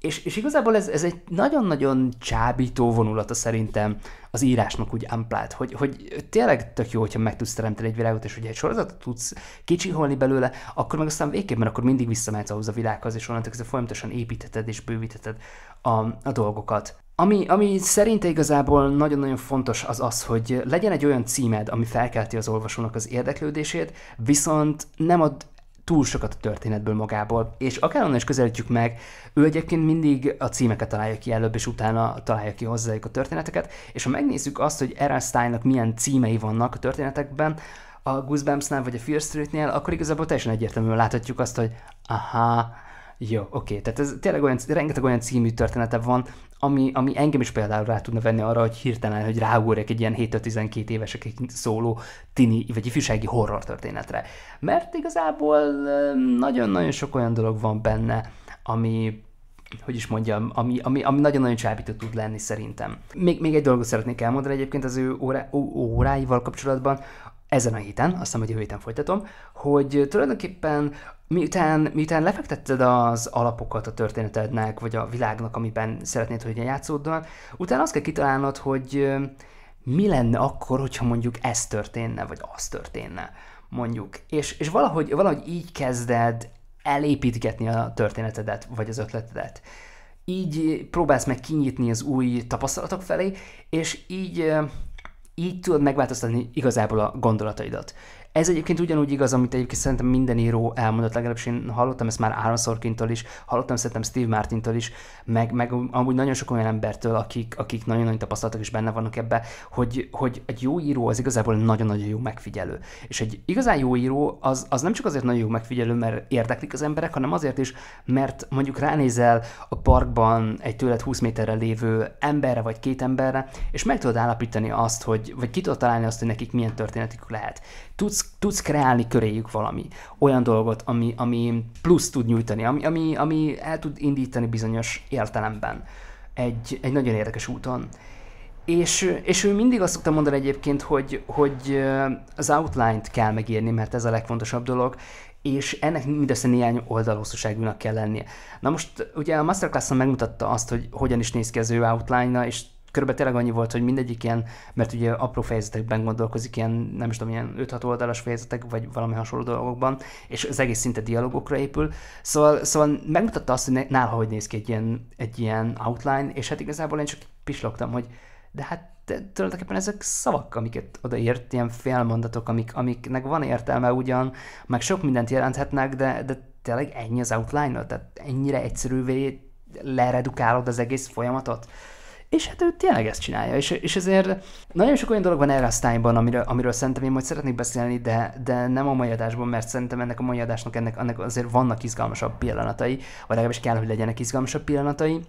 és, és igazából ez, ez egy nagyon-nagyon csábító vonulata szerintem az írásnak úgy amplát, hogy, hogy tényleg tök jó, hogyha meg tudsz teremteni egy világot, és hogy egy sorozatot tudsz kicsiholni belőle, akkor meg aztán végképpen mert akkor mindig visszamehetsz ahhoz a világhoz, és onnantól kezdve folyamatosan építheted és bővítheted a, a dolgokat. Ami, ami szerinte igazából nagyon-nagyon fontos az az, hogy legyen egy olyan címed, ami felkelti az olvasónak az érdeklődését, viszont nem ad túl sokat a történetből magából, és akár onnan is közelítjük meg, ő egyébként mindig a címeket találja ki előbb, és utána találja ki hozzájuk a történeteket, és ha megnézzük azt, hogy Erastálynak milyen címei vannak a történetekben, a Goosebumps-nál vagy a Fear Street-nél, akkor igazából teljesen egyértelműen láthatjuk azt, hogy aha, jó, oké, tehát ez tényleg olyan, rengeteg olyan című története van, ami, ami engem is például rá tudna venni arra, hogy hirtelen, hogy ráugorjak egy ilyen 7-12 évesek szóló tini vagy ifjúsági horror történetre. Mert igazából nagyon-nagyon sok olyan dolog van benne, ami hogy is mondjam, ami, ami, ami nagyon-nagyon csábító tud lenni szerintem. Még, még egy dolgot szeretnék elmondani egyébként az ő órá, ó, óráival kapcsolatban, ezen a héten, azt hiszem, hogy a héten folytatom, hogy tulajdonképpen miután, miután lefektetted az alapokat a történetednek, vagy a világnak, amiben szeretnéd, hogy játszódjon, utána azt kell kitalálnod, hogy mi lenne akkor, hogyha mondjuk ez történne, vagy az történne, mondjuk. És, és valahogy, valahogy így kezded elépítgetni a történetedet, vagy az ötletedet. Így próbálsz meg kinyitni az új tapasztalatok felé, és így így tudod megváltoztatni igazából a gondolataidat. Ez egyébként ugyanúgy igaz, amit egyébként szerintem minden író elmondott, legalábbis én hallottam ezt már Aaron Sorkintól is, hallottam szerintem Steve Martintól is, meg, meg amúgy nagyon sok olyan embertől, akik, akik nagyon nagy tapasztalatok is benne vannak ebbe, hogy, hogy egy jó író az igazából nagyon-nagyon jó megfigyelő. És egy igazán jó író az, az nem csak azért nagyon jó megfigyelő, mert érdeklik az emberek, hanem azért is, mert mondjuk ránézel a parkban egy tőled 20 méterre lévő emberre vagy két emberre, és meg tudod állapítani azt, hogy, vagy ki tudod találni azt, hogy nekik milyen történetük lehet tudsz, tudsz kreálni köréjük valami, olyan dolgot, ami, ami plusz tud nyújtani, ami, ami, ami el tud indítani bizonyos értelemben egy, egy nagyon érdekes úton. És, és ő mindig azt szokta mondani egyébként, hogy, hogy az outline-t kell megírni, mert ez a legfontosabb dolog, és ennek mindössze néhány oldalhosszúságúnak kell lennie. Na most ugye a masterclass megmutatta azt, hogy hogyan is néz ki az ő outline-na, és körülbelül tényleg annyi volt, hogy mindegyik ilyen, mert ugye apró fejezetekben gondolkozik, ilyen nem is tudom, ilyen 5-6 oldalas fejezetek, vagy valami hasonló dolgokban, és az egész szinte dialogokra épül. Szóval, szóval megmutatta azt, hogy nála hogy néz ki egy ilyen, egy ilyen outline, és hát igazából én csak pislogtam, hogy de hát de tulajdonképpen ezek szavak, amiket odaért, ilyen félmondatok, amik, amiknek van értelme ugyan, meg sok mindent jelenthetnek, de, de tényleg ennyi az outline ot tehát ennyire egyszerűvé leredukálod az egész folyamatot és hát ő tényleg ezt csinálja, és, és ezért nagyon sok olyan dolog van erre a sztályban, amiről, amiről szerintem én majd szeretnék beszélni, de, de nem a mai adásban, mert szerintem ennek a mai adásnak ennek, ennek azért vannak izgalmasabb pillanatai, vagy legalábbis kell, hogy legyenek izgalmasabb pillanatai,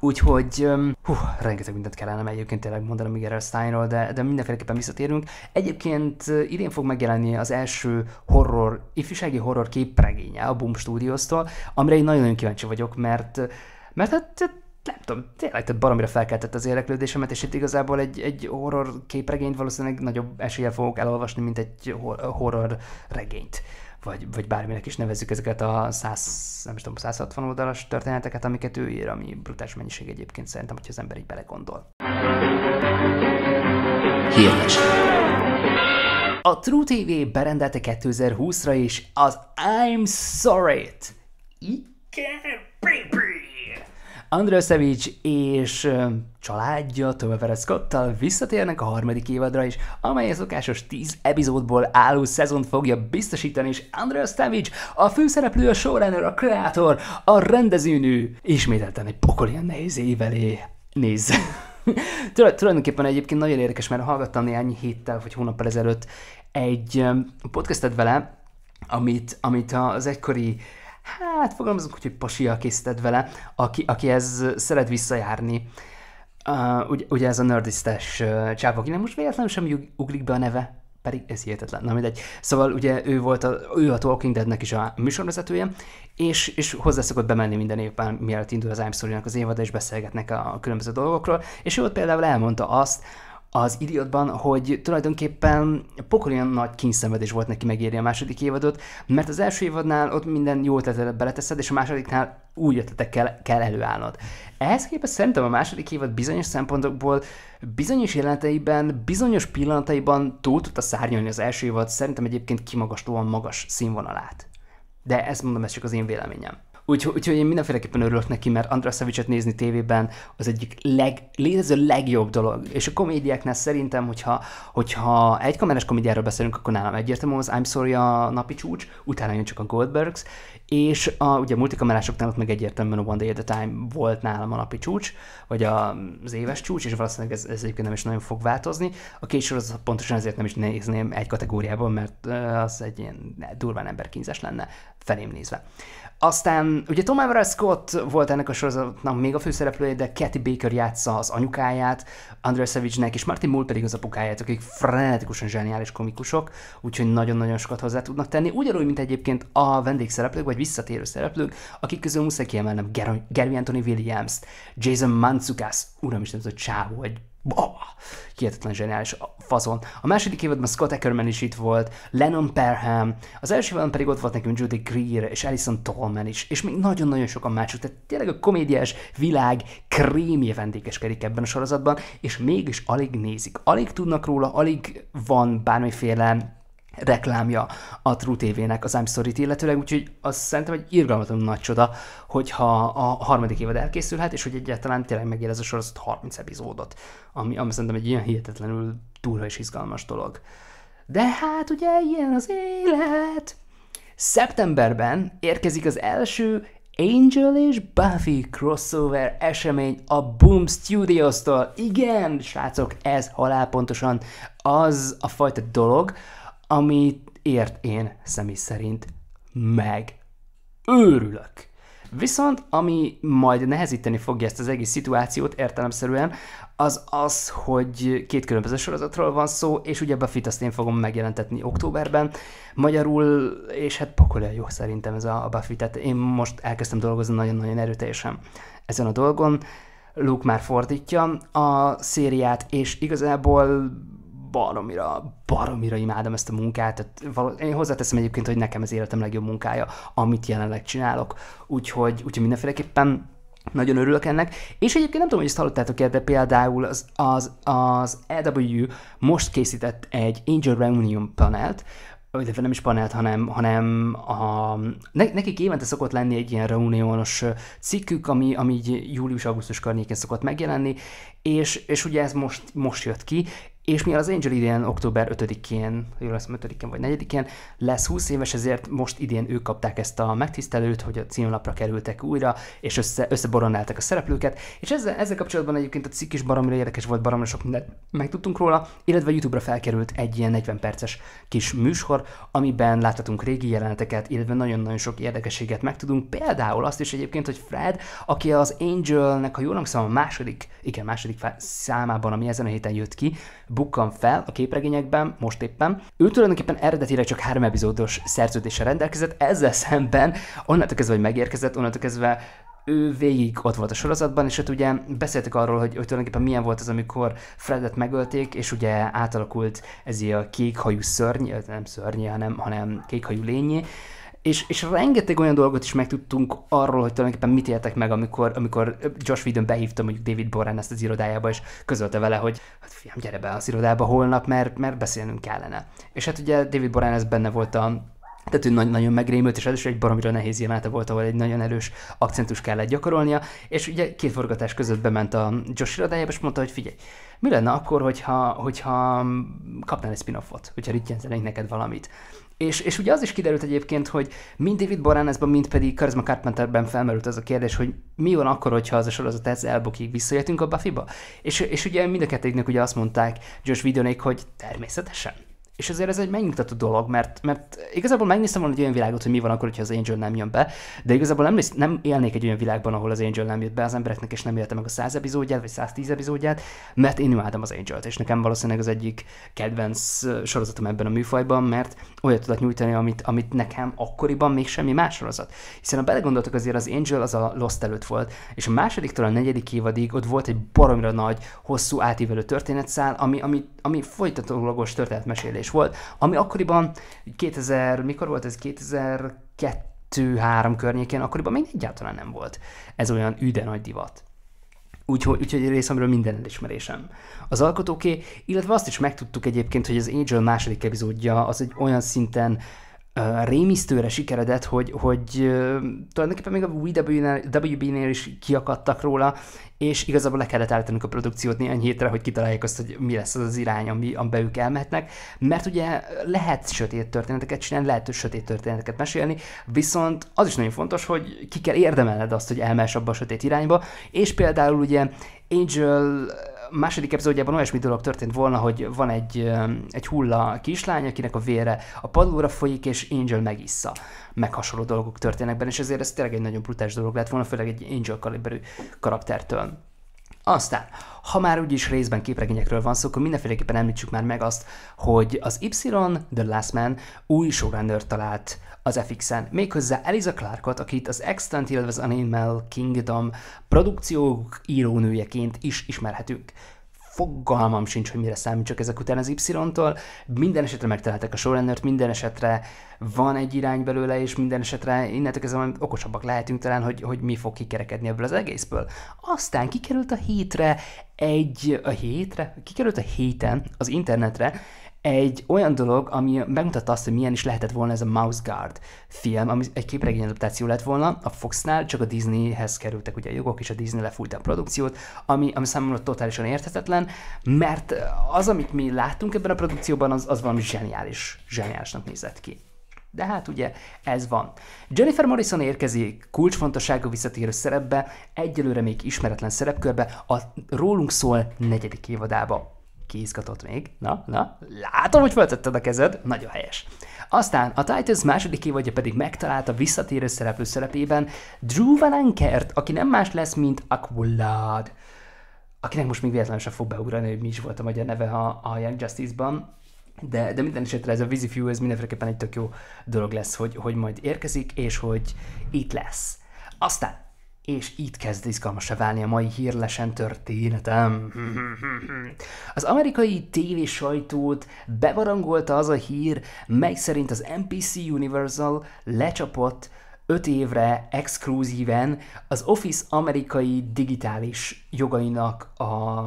Úgyhogy, hú, rengeteg mindent kellene egyébként tényleg mondanom még erre a Steinról, de, de mindenféleképpen visszatérünk. Egyébként idén fog megjelenni az első horror, ifjúsági horror képregénye a Boom Studios-tól, amire én nagyon-nagyon kíváncsi vagyok, mert mert hát, hát nem tudom, tényleg több baromira felkeltett az érdeklődésemet, és itt igazából egy, egy horror képregényt valószínűleg nagyobb eséllyel fogok elolvasni, mint egy horror regényt. Vagy, vagy bárminek is nevezzük ezeket a 100, nem tudom, 160 oldalas történeteket, amiket ő ír, ami brutális mennyiség egyébként szerintem, hogyha az ember így belegondol. Hírles. A True TV berendelte 2020-ra is az I'm Sorry-t. Igen, baby! Andrea Szevics és családja Tölvere Scotttal visszatérnek a harmadik évadra is, amely a szokásos 10 epizódból álló szezont fogja biztosítani, és Andrea Szevics, a főszereplő, a showrunner, a kreator, a rendezőnő ismételten egy pokol ilyen nehéz évelé néz. Tulajdonképpen egyébként nagyon érdekes, mert hallgattam néhány héttel vagy hónappal ezelőtt egy podcastet vele, amit, amit az egykori uh, hát fogalmazunk, hogy pasia készített vele, aki, aki ez szeret visszajárni. Uh, ugye, ugye ez a nerdistes uh, aki nem most véletlenül sem ugrik be a neve, pedig ez hihetetlen, na mindegy. Szóval ugye ő volt a, ő a Talking Deadnek is a műsorvezetője, és, és hozzá szokott bemenni minden évben, mielőtt indul az I'm az évad, és beszélgetnek a különböző dolgokról, és ő ott például elmondta azt, az Idiotban, hogy tulajdonképpen pokolian nagy kényszenvedés volt neki megérni a második évadot, mert az első évadnál ott minden jó ötletet beleteszed, és a másodiknál úgy ötletekkel kell előállnod. Ehhez képest szerintem a második évad bizonyos szempontokból, bizonyos jelenteiben, bizonyos pillanataiban túl tudta szárnyolni az első évad, szerintem egyébként kimagaslóan magas színvonalát. De ezt mondom, ez csak az én véleményem. Úgyhogy úgy, én mindenféleképpen örülök neki, mert András Szevicset nézni tévében az egyik leg, létező legjobb dolog. És a komédiáknál szerintem, hogyha, hogyha egy kamerás komédiáról beszélünk, akkor nálam egyértelmű az I'm Sorry a napi csúcs, utána jön csak a Goldbergs, és a, ugye a multikamerásoknál ott meg egyértelműen a One Day at a Time volt nálam a napi csúcs, vagy a, az éves csúcs, és valószínűleg ez, ez egyébként nem is nagyon fog változni. A két sorozat pontosan ezért nem is nézném egy kategóriában, mert az egy ilyen durván emberkínzás lenne felém nézve. Aztán ugye Tom Everett Scott volt ennek a sorozatnak még a főszereplője, de Kathy Baker játsza az anyukáját, Andrea Savage-nek, és Martin Mull pedig az apukáját, akik frenetikusan zseniális komikusok, úgyhogy nagyon-nagyon sokat hozzá tudnak tenni. Ugyanúgy, mint egyébként a vendégszereplők, vagy visszatérő szereplők, akik közül muszáj kiemelnem Gary, Gary Anthony Williams-t, Jason uram is ez a csávó, egy Oh, hihetetlen zseniális a fazon. A második évadban Scott Ackerman is itt volt, Lennon Perham, az első évadban pedig ott volt nekünk Judy Greer és Alison Tolman is, és még nagyon-nagyon sokan mások, tehát tényleg a komédiás világ krémje vendégeskedik ebben a sorozatban, és mégis alig nézik. Alig tudnak róla, alig van bármiféle reklámja a True TV-nek, az I'm Sorry-t illetőleg, úgyhogy az szerintem egy irgalmatlan nagy csoda, hogyha a harmadik évad elkészülhet, és hogy egyáltalán tényleg megér ez a sorozat 30 epizódot, ami, ami szerintem egy ilyen hihetetlenül durva és izgalmas dolog. De hát ugye ilyen az élet! Szeptemberben érkezik az első Angel és Buffy crossover esemény a Boom Studios-tól. Igen, srácok, ez halálpontosan az a fajta dolog, amit ért én személy szerint meg őrülök. Viszont ami majd nehezíteni fogja ezt az egész szituációt értelemszerűen, az az, hogy két különböző sorozatról van szó, és ugye Buffy-t azt én fogom megjelentetni októberben, magyarul, és hát pokolja jó szerintem ez a Buffy, tehát én most elkezdtem dolgozni nagyon-nagyon erőteljesen ezen a dolgon, Luke már fordítja a szériát, és igazából baromira, baromira imádom ezt a munkát. Tehát való, én hozzáteszem egyébként, hogy nekem ez életem legjobb munkája, amit jelenleg csinálok. Úgyhogy, úgyhogy mindenféleképpen nagyon örülök ennek. És egyébként nem tudom, hogy ezt hallottátok de például az, az, az EW most készített egy Angel Reunion panelt, illetve nem is panelt, hanem, hanem a, ne, nekik évente szokott lenni egy ilyen reuniónos cikkük, ami, ami július-augusztus környékén szokott megjelenni, és, és ugye ez most, most jött ki, és mivel az Angel idén október 5-én, jól lesz 5-én vagy 4-én lesz 20 éves, ezért most idén ők kapták ezt a megtisztelőt, hogy a címlapra kerültek újra, és össze, összeboronálták a szereplőket, és ezzel, ezzel kapcsolatban egyébként a cikk is baromira érdekes volt, baromira sok mindent megtudtunk róla, illetve YouTube-ra felkerült egy ilyen 40 perces kis műsor, amiben láthatunk régi jeleneteket, illetve nagyon-nagyon sok érdekességet megtudunk, például azt is egyébként, hogy Fred, aki az Angelnek, ha jól a második, igen, második számában, ami ezen a héten jött ki, bukkan fel a képregényekben most éppen. Ő tulajdonképpen eredetileg csak három epizódos szerződéssel rendelkezett, ezzel szemben onnantól kezdve, hogy megérkezett, onnantól kezdve ő végig ott volt a sorozatban, és hát ugye beszéltek arról, hogy, hogy tulajdonképpen milyen volt az, amikor Fredet megölték, és ugye átalakult ez a kékhajú szörny, nem szörny, hanem, hanem kékhajú lényé, és, és rengeteg olyan dolgot is megtudtunk arról, hogy tulajdonképpen mit éltek meg, amikor, amikor Josh Whedon behívta mondjuk David Borrán ezt az irodájába, és közölte vele, hogy hát fiam, gyere be az irodába holnap, mert, mert beszélnünk kellene. És hát ugye David Borrán ez benne volt a tehát ő nagyon megrémült, és ez is egy baromira nehéz jelenete volt, ahol egy nagyon erős akcentus kellett gyakorolnia, és ugye két forgatás között bement a Josh irodájába, és mondta, hogy figyelj, mi lenne akkor, hogyha, hogyha kapnál egy spin-offot, hogyha rittyentenénk neked valamit. És, és ugye az is kiderült egyébként, hogy mind David Boranezban, mind pedig Charisma Carpenterben felmerült az a kérdés, hogy mi van akkor, hogyha az a sorozat ez elbukik, visszajöttünk a Buffyba? És, és ugye mind a kettőjüknek ugye azt mondták Josh Vidonék, hogy természetesen és azért ez egy megnyugtató dolog, mert, mert igazából megnéztem volna egy olyan világot, hogy mi van akkor, hogyha az Angel nem jön be, de igazából nem, nem élnék egy olyan világban, ahol az Angel nem jött be az embereknek, és nem élte meg a 100 epizódját, vagy 110 epizódját, mert én imádom az Angel-t, és nekem valószínűleg az egyik kedvenc sorozatom ebben a műfajban, mert olyat tudok nyújtani, amit, amit nekem akkoriban még semmi más sorozat. Hiszen ha belegondoltak, azért az Angel az a Lost előtt volt, és a másodiktól a negyedik évadig ott volt egy baromra nagy, hosszú átívelő történetszál, ami, ami, ami folytatólagos történetmesélés kérdés volt, ami akkoriban 2000, mikor volt ez? 2002-3 környékén, akkoriban még egyáltalán nem volt ez olyan üde nagy divat. Úgyhogy, úgyhogy részemről minden elismerésem. Az alkotóké, illetve azt is megtudtuk egyébként, hogy az Angel második epizódja az egy olyan szinten rémisztőre sikeredett, hogy, hogy tulajdonképpen még a WB-nél is kiakadtak róla, és igazából le kellett állítani a produkciót néhány hétre, hogy kitalálják azt, hogy mi lesz az az irány, ami, amiben ők elmehetnek, mert ugye lehet sötét történeteket csinálni, lehet sötét történeteket mesélni, viszont az is nagyon fontos, hogy ki kell érdemelned azt, hogy elmess abba a sötét irányba, és például ugye Angel második epizódjában olyasmi dolog történt volna, hogy van egy, egy hulla kislány, akinek a vére a padlóra folyik, és Angel megissza. Meg hasonló dolgok történnek benne, és ezért ez tényleg egy nagyon brutális dolog lett volna, főleg egy Angel kaliberű karaktertől. Aztán, ha már úgyis részben képregényekről van szó, akkor mindenféleképpen említsük már meg azt, hogy az Y, The Last Man új showrunner talált az FX-en, méghozzá Eliza Clarkot, akit az Extant, illetve az Animal Kingdom produkciók írónőjeként is ismerhetünk fogalmam sincs, hogy mire számítsak ezek után az Y-tól. Minden esetre megtaláltak a showrunnert, minden esetre van egy irány belőle, és minden esetre innentől kezdve okosabbak lehetünk talán, hogy, hogy mi fog kikerekedni ebből az egészből. Aztán kikerült a hétre egy, a hétre? Kikerült a héten az internetre egy olyan dolog, ami megmutatta azt, hogy milyen is lehetett volna ez a Mouse Guard film, ami egy képregény adaptáció lett volna a Foxnál, csak a Disneyhez kerültek ugye a jogok, és a Disney lefújta a produkciót, ami, ami számomra totálisan érthetetlen, mert az, amit mi láttunk ebben a produkcióban, az, az valami zseniális, zseniálisnak nézett ki. De hát ugye ez van. Jennifer Morrison érkezik kulcsfontosságú visszatérő szerepbe, egyelőre még ismeretlen szerepkörbe, a rólunk szól negyedik évadába ki izgatott még. Na, na, látom, hogy feltetted a kezed. Nagyon helyes. Aztán a Titans második évadja pedig megtalálta visszatérő szereplő szerepében Drew Van aki nem más lesz, mint Aquilad, akinek most még véletlenül sem fog beugrani, hogy mi is volt a magyar neve a, a Young Justice-ban, de, de minden esetre ez a vízifjú, ez mindenféleképpen egy tök jó dolog lesz, hogy, hogy majd érkezik, és hogy itt lesz. Aztán és itt kezd izgalmasra válni a mai hírlesen történetem. Az amerikai TV sajtót bevarangolta az a hír, mely szerint az NPC Universal lecsapott 5 évre exkluzíven az Office amerikai digitális jogainak a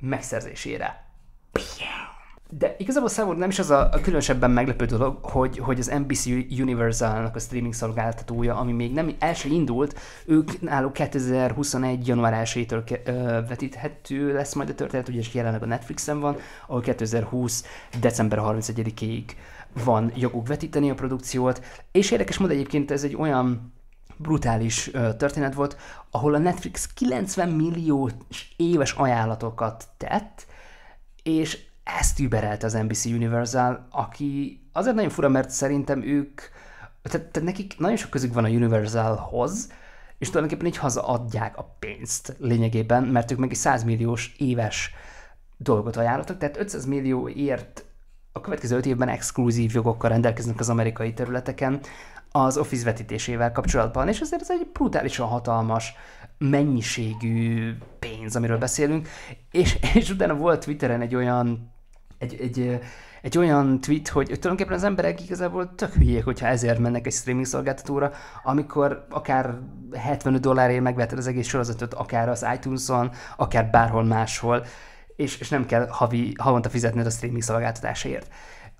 megszerzésére. Pia de igazából számomra nem is az a, a különösebben meglepő dolog, hogy, hogy az NBC Universalnak a streaming szolgáltatója, ami még nem első indult, ők náluk 2021. január 1-től vetíthető lesz majd a történet, ugye jelenleg a Netflixen van, ahol 2020. december 31-ig van joguk vetíteni a produkciót, és érdekes módon egyébként ez egy olyan brutális ö, történet volt, ahol a Netflix 90 millió éves ajánlatokat tett, és ezt überelt az NBC Universal, aki azért nagyon fura, mert szerintem ők, tehát, tehát nekik nagyon sok közük van a Universalhoz, és tulajdonképpen így hazaadják a pénzt lényegében, mert ők meg egy 100 milliós éves dolgot ajánlottak, tehát 500 millióért a következő 5 évben exkluzív jogokkal rendelkeznek az amerikai területeken az Office vetítésével kapcsolatban, és ezért ez egy brutálisan hatalmas mennyiségű pénz, amiről beszélünk, és, és utána volt Twitteren egy olyan egy, egy, egy olyan tweet, hogy tulajdonképpen az emberek igazából tök hülyék, hogyha ezért mennek egy streaming szolgáltatóra, amikor akár 75 dollárért megveheted az egész sorozatot, akár az iTunes-on, akár bárhol máshol, és, és nem kell havi, havonta fizetned a streaming szolgáltatásért.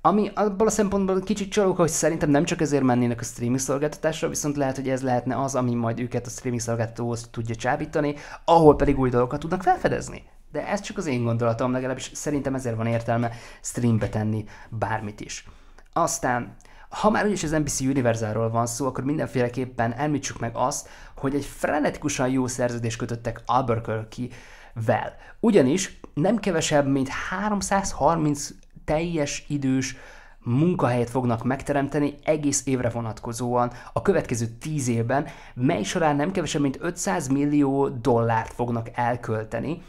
Ami abból a szempontból kicsit csalók, hogy szerintem nem csak ezért mennének a streaming szolgáltatásra, viszont lehet, hogy ez lehetne az, ami majd őket a streaming szolgáltatóhoz tudja csábítani, ahol pedig új dolgokat tudnak felfedezni. De ez csak az én gondolatom, legalábbis szerintem ezért van értelme streambe tenni bármit is. Aztán ha már úgyis az NBC Universalról van szó, akkor mindenféleképpen említsük meg azt, hogy egy frenetikusan jó szerződést kötöttek Albuquerque-vel. Ugyanis nem kevesebb, mint 330 teljes idős munkahelyet fognak megteremteni egész évre vonatkozóan a következő 10 évben, mely során nem kevesebb, mint 500 millió dollárt fognak elkölteni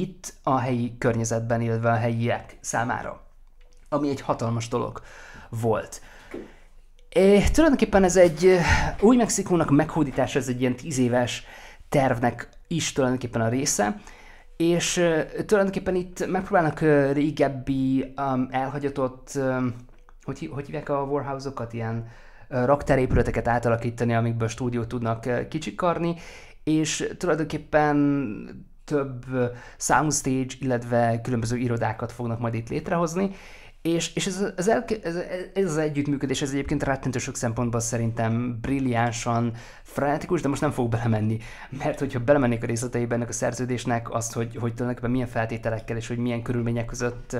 itt a helyi környezetben, illetve a helyiek számára, ami egy hatalmas dolog volt. É, tulajdonképpen ez egy új Mexikónak meghódítása, ez egy ilyen tíz éves tervnek is tulajdonképpen a része, és tulajdonképpen itt megpróbálnak régebbi, um, elhagyatott, um, hogy, hogy hívják a warhouse-okat, ilyen uh, raktárépületeket átalakítani, amikből stúdiót tudnak uh, kicsikarni, és tulajdonképpen több soundstage, illetve különböző irodákat fognak majd itt létrehozni, és, és ez, ez, elke, ez, ez az együttműködés, ez egyébként rettentő sok szempontból szerintem brilliánsan frenetikus, de most nem fogok belemenni, mert hogyha belemennék a részleteibe ennek a szerződésnek, azt, hogy, hogy tulajdonképpen milyen feltételekkel és hogy milyen körülmények között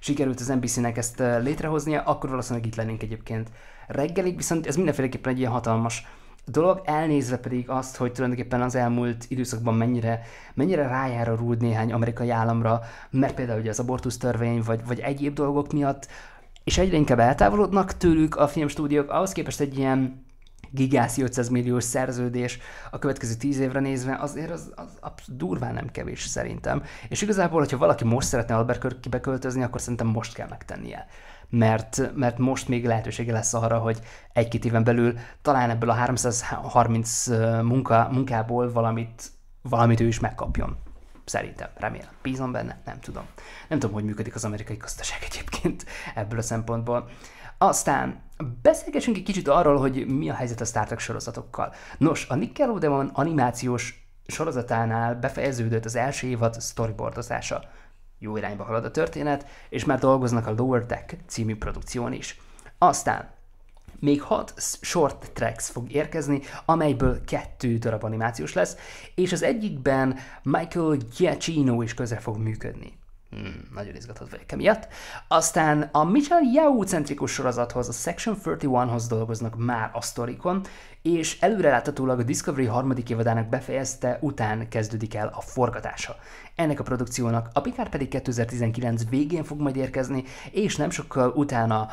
sikerült az NBC-nek ezt létrehoznia, akkor valószínűleg itt lennénk egyébként reggelig, viszont ez mindenféleképpen egy ilyen hatalmas dolog, elnézve pedig azt, hogy tulajdonképpen az elmúlt időszakban mennyire, mennyire rúd néhány amerikai államra, mert például ugye az abortusz törvény, vagy, vagy egyéb dolgok miatt, és egyre inkább eltávolodnak tőlük a filmstúdiók, ahhoz képest egy ilyen gigászi 500 milliós szerződés a következő 10 évre nézve, azért az, az, az durván nem kevés szerintem. És igazából, hogyha valaki most szeretne Albert Körkibe költözni, akkor szerintem most kell megtennie mert, mert most még lehetősége lesz arra, hogy egy-két éven belül talán ebből a 330 munka, munkából valamit, valamit ő is megkapjon. Szerintem, remélem. Bízom benne? Nem tudom. Nem tudom, hogy működik az amerikai gazdaság egyébként ebből a szempontból. Aztán beszélgessünk egy kicsit arról, hogy mi a helyzet a Star Trek sorozatokkal. Nos, a Nickelodeon animációs sorozatánál befejeződött az első évad storyboardozása jó irányba halad a történet, és már dolgoznak a Lower Deck című produkción is. Aztán még hat short tracks fog érkezni, amelyből kettő darab animációs lesz, és az egyikben Michael Giacchino is közre fog működni. Hmm, nagyon izgatott vagyok emiatt. Aztán a Michel Yao centrikus sorozathoz, a Section 31-hoz dolgoznak már a sztorikon, és előreláthatólag a Discovery harmadik évadának befejezte után kezdődik el a forgatása. Ennek a produkciónak a Picard pedig 2019 végén fog majd érkezni, és nem sokkal utána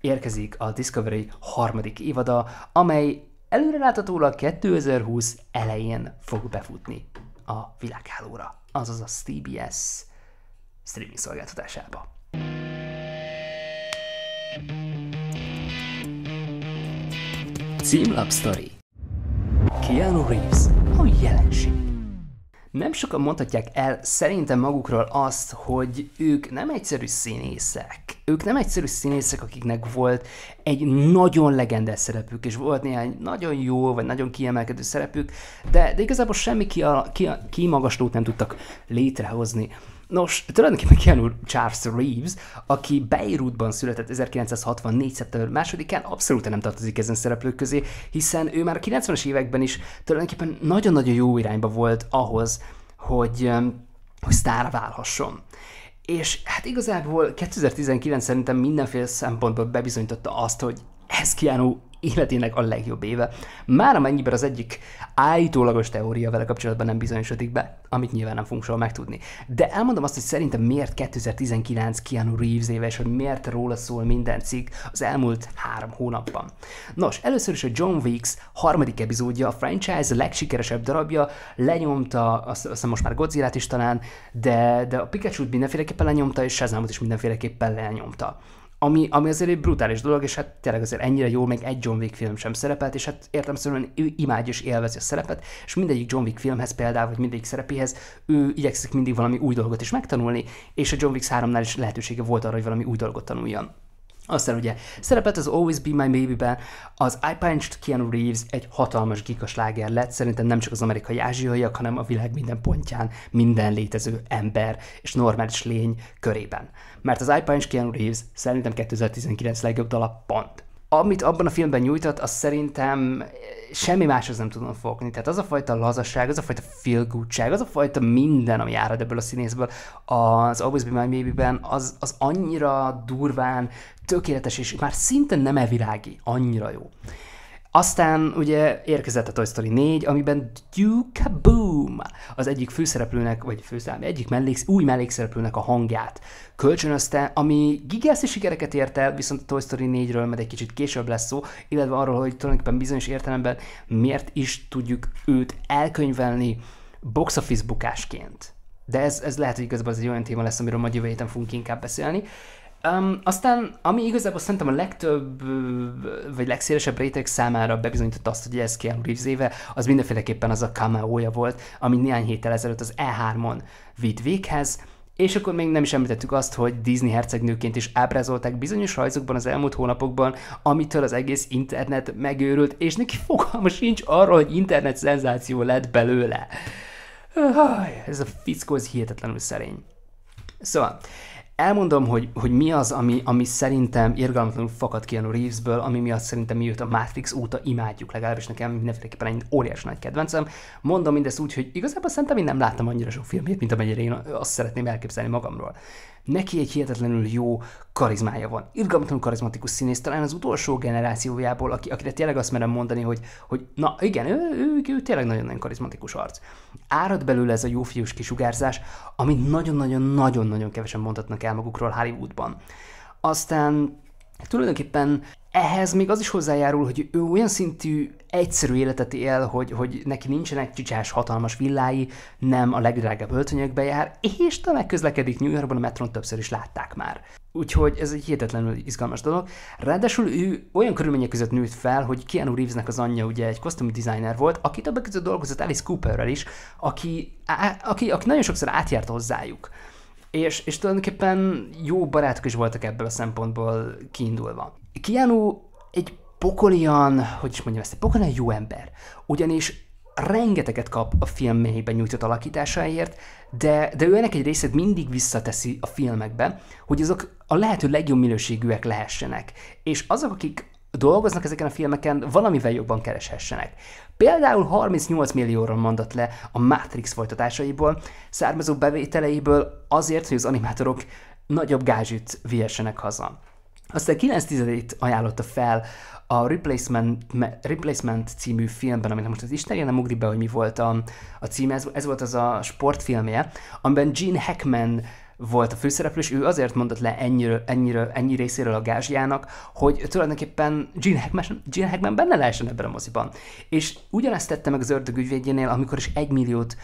érkezik a Discovery harmadik évada, amely előreláthatólag 2020 elején fog befutni a világhálóra, azaz a CBS streaming szolgáltatásába. Címlap Story Keanu Reeves, a jelenség. Nem sokan mondhatják el szerintem magukról azt, hogy ők nem egyszerű színészek. Ők nem egyszerű színészek, akiknek volt egy nagyon legendás szerepük, és volt néhány nagyon jó, vagy nagyon kiemelkedő szerepük, de, de igazából semmi ki, ki, ki nem tudtak létrehozni. Nos, tulajdonképpen Keanu Charles Reeves, aki Beirutban született 1964. szeptember 2-án, abszolút nem tartozik ezen szereplők közé, hiszen ő már a 90-es években is tulajdonképpen nagyon-nagyon jó irányba volt ahhoz, hogy, hogy sztár válhasson. És hát igazából 2019 szerintem mindenféle szempontból bebizonyította azt, hogy ez Keanu életének a legjobb éve. Már amennyiben az egyik állítólagos teória vele kapcsolatban nem bizonyosodik be, amit nyilván nem fogunk soha megtudni. De elmondom azt, hogy szerintem miért 2019 Keanu Reeves éve, és hogy miért róla szól minden cikk az elmúlt három hónapban. Nos, először is a John Wicks harmadik epizódja, a franchise legsikeresebb darabja, lenyomta, azt hiszem most már godzilla is talán, de, de a Pikachu-t mindenféleképpen lenyomta, és Shazam-ot is mindenféleképpen lenyomta ami, ami azért egy brutális dolog, és hát tényleg azért ennyire jól még egy John Wick film sem szerepelt, és hát szerint ő imádja és élvezi a szerepet, és mindegyik John Wick filmhez például, vagy mindegyik szerepéhez ő igyekszik mindig valami új dolgot is megtanulni, és a John Wick 3-nál is lehetősége volt arra, hogy valami új dolgot tanuljon. Aztán ugye szerepet az Always Be My Baby-ben, az I Punched Keanu Reeves egy hatalmas gikasláger lett, szerintem nem csak az amerikai ázsiaiak, hanem a világ minden pontján minden létező ember és normális lény körében. Mert az I Punched Keanu Reeves szerintem 2019 legjobb dala pont amit abban a filmben nyújtott, azt szerintem eh, semmi máshoz nem tudom fogni. Tehát az a fajta lazaság, az a fajta feelgoodság, az a fajta minden, ami árad ebből a színészből, az Always Be My maybe ben az, az annyira durván, tökéletes, és már szinte nem evirági, annyira jó. Aztán ugye érkezett a Toy Story 4, amiben Duke Boom az egyik főszereplőnek, vagy főszereplő, egyik melléksz, új mellékszereplőnek a hangját kölcsönözte, ami gigászi sikereket ért el, viszont a Toy Story 4-ről majd egy kicsit később lesz szó, illetve arról, hogy tulajdonképpen bizonyos értelemben miért is tudjuk őt elkönyvelni box office bukásként. De ez, ez lehet, hogy igazából ez egy olyan téma lesz, amiről majd jövő héten fogunk inkább beszélni. Um, aztán, ami igazából szerintem a legtöbb, vagy legszélesebb réteg számára bebizonyította azt, hogy ez Keanu Reeves éve, az mindenféleképpen az a cameo volt, ami néhány héttel ezelőtt az E3-on vitt véghez, és akkor még nem is említettük azt, hogy Disney hercegnőként is ábrázolták bizonyos rajzokban az elmúlt hónapokban, amitől az egész internet megőrült, és neki fogalma sincs arról, hogy internet szenzáció lett belőle. Ez a fickó, ez hihetetlenül szerény. Szóval, elmondom, hogy, hogy mi az, ami, ami szerintem irgalmatlanul fakad a Reevesből, ami miatt szerintem mi őt a Matrix óta imádjuk, legalábbis nekem mindenféleképpen egy óriás nagy kedvencem. Mondom mindezt úgy, hogy igazából szerintem én nem láttam annyira sok filmét, mint amennyire én azt szeretném elképzelni magamról. Neki egy hihetetlenül jó karizmája van. Irgalmatlanul karizmatikus színész, talán az utolsó generációjából, aki, akire tényleg azt merem mondani, hogy, hogy na igen, ő, ő, ő, ő tényleg nagyon-nagyon karizmatikus arc. Árad belőle ez a jófiús kisugárzás, amit nagyon-nagyon-nagyon-nagyon kevesen mondhatnak el magukról Hollywoodban. Aztán tulajdonképpen ehhez még az is hozzájárul, hogy ő olyan szintű egyszerű életet él, hogy, hogy neki nincsenek csicsás hatalmas villái, nem a legdrágább öltönyökbe jár, és tömeg közlekedik New Yorkban, a metron többször is látták már. Úgyhogy ez egy hihetetlenül izgalmas dolog. Ráadásul ő olyan körülmények között nőtt fel, hogy Keanu Reevesnek az anyja ugye egy costume designer volt, aki többek között dolgozott Alice Cooperrel is, aki, á, aki, aki nagyon sokszor átjárt hozzájuk. És, és tulajdonképpen jó barátok is voltak ebből a szempontból kiindulva. Keanu egy pokolian, hogy is mondjam ezt, egy pokolian jó ember. Ugyanis rengeteget kap a filmjében nyújtott alakításáért, de, de ő ennek egy részét mindig visszateszi a filmekbe, hogy azok a lehető legjobb minőségűek lehessenek. És azok, akik dolgoznak ezeken a filmeken, valamivel jobban kereshessenek. Például 38 millióra mondott le a Matrix folytatásaiból, származó bevételeiből azért, hogy az animátorok nagyobb gázsit vihessenek haza. Aztán 9 tizedét ajánlotta fel a Replacement, Replacement című filmben, aminek most az Isten nem ugri be, hogy mi volt a, a címe, ez, ez volt az a sportfilmje, amiben Gene Hackman volt a főszereplő, és ő azért mondott le ennyire, ennyire, ennyi részéről a gázsjának, hogy tulajdonképpen Gene Hackman, Gene Hackman benne lehessen ebben a moziban. És ugyanezt tette meg az ördög ügyvédjénél, amikor is egy milliót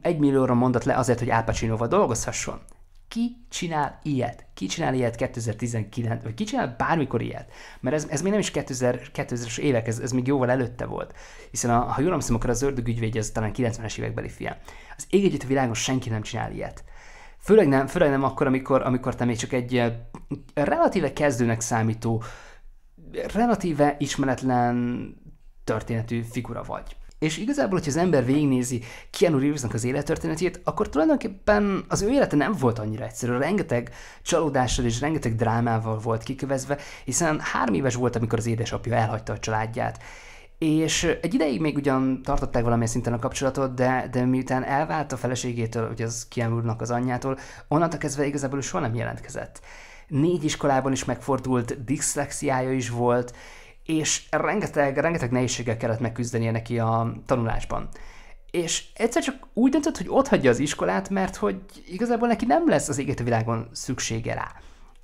egy millióra mondott le azért, hogy Al Pacinoval dolgozhasson. Ki csinál ilyet? Ki csinál ilyet 2019, vagy ki csinál bármikor ilyet? Mert ez, ez még nem is 2000, 2000-es évek, ez, ez még jóval előtte volt. Hiszen a, ha jól emlékszem, akkor az ördög ügyvédje az talán 90-es évekbeli film. Az ég egyet a világon senki nem csinál ilyet. Főleg nem, főleg nem akkor, amikor, amikor te még csak egy eh, relatíve kezdőnek számító, relatíve ismeretlen történetű figura vagy. És igazából, hogyha az ember végignézi Keanu Reevesnek az élettörténetét, akkor tulajdonképpen az ő élete nem volt annyira egyszerű. Rengeteg csalódással és rengeteg drámával volt kikövezve, hiszen három éves volt, amikor az édesapja elhagyta a családját. És egy ideig még ugyan tartották valamilyen szinten a kapcsolatot, de, de miután elvált a feleségétől, ugye az úrnak az anyjától, onnantól kezdve igazából soha nem jelentkezett. Négy iskolában is megfordult, diszlexiája is volt, és rengeteg, rengeteg nehézséggel kellett megküzdenie neki a tanulásban. És egyszer csak úgy döntött, hogy ott hagyja az iskolát, mert hogy igazából neki nem lesz az égett világon szüksége rá.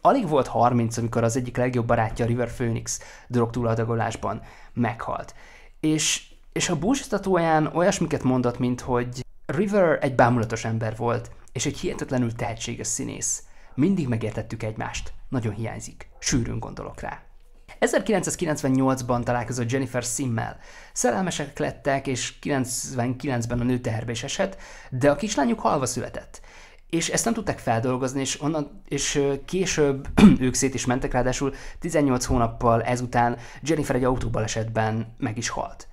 Alig volt 30, amikor az egyik legjobb barátja, River Phoenix drog túladagolásban meghalt. És, és a statóján olyasmiket mondott, mint hogy River egy bámulatos ember volt, és egy hihetetlenül tehetséges színész. Mindig megértettük egymást. Nagyon hiányzik. Sűrűn gondolok rá. 1998-ban találkozott Jennifer Simmel. Szerelmesek lettek, és 99-ben a nő teherbe is esett, de a kislányuk halva született. És ezt nem tudták feldolgozni, és, onnan, és később ők szét is mentek, ráadásul 18 hónappal ezután Jennifer egy autóbalesetben meg is halt.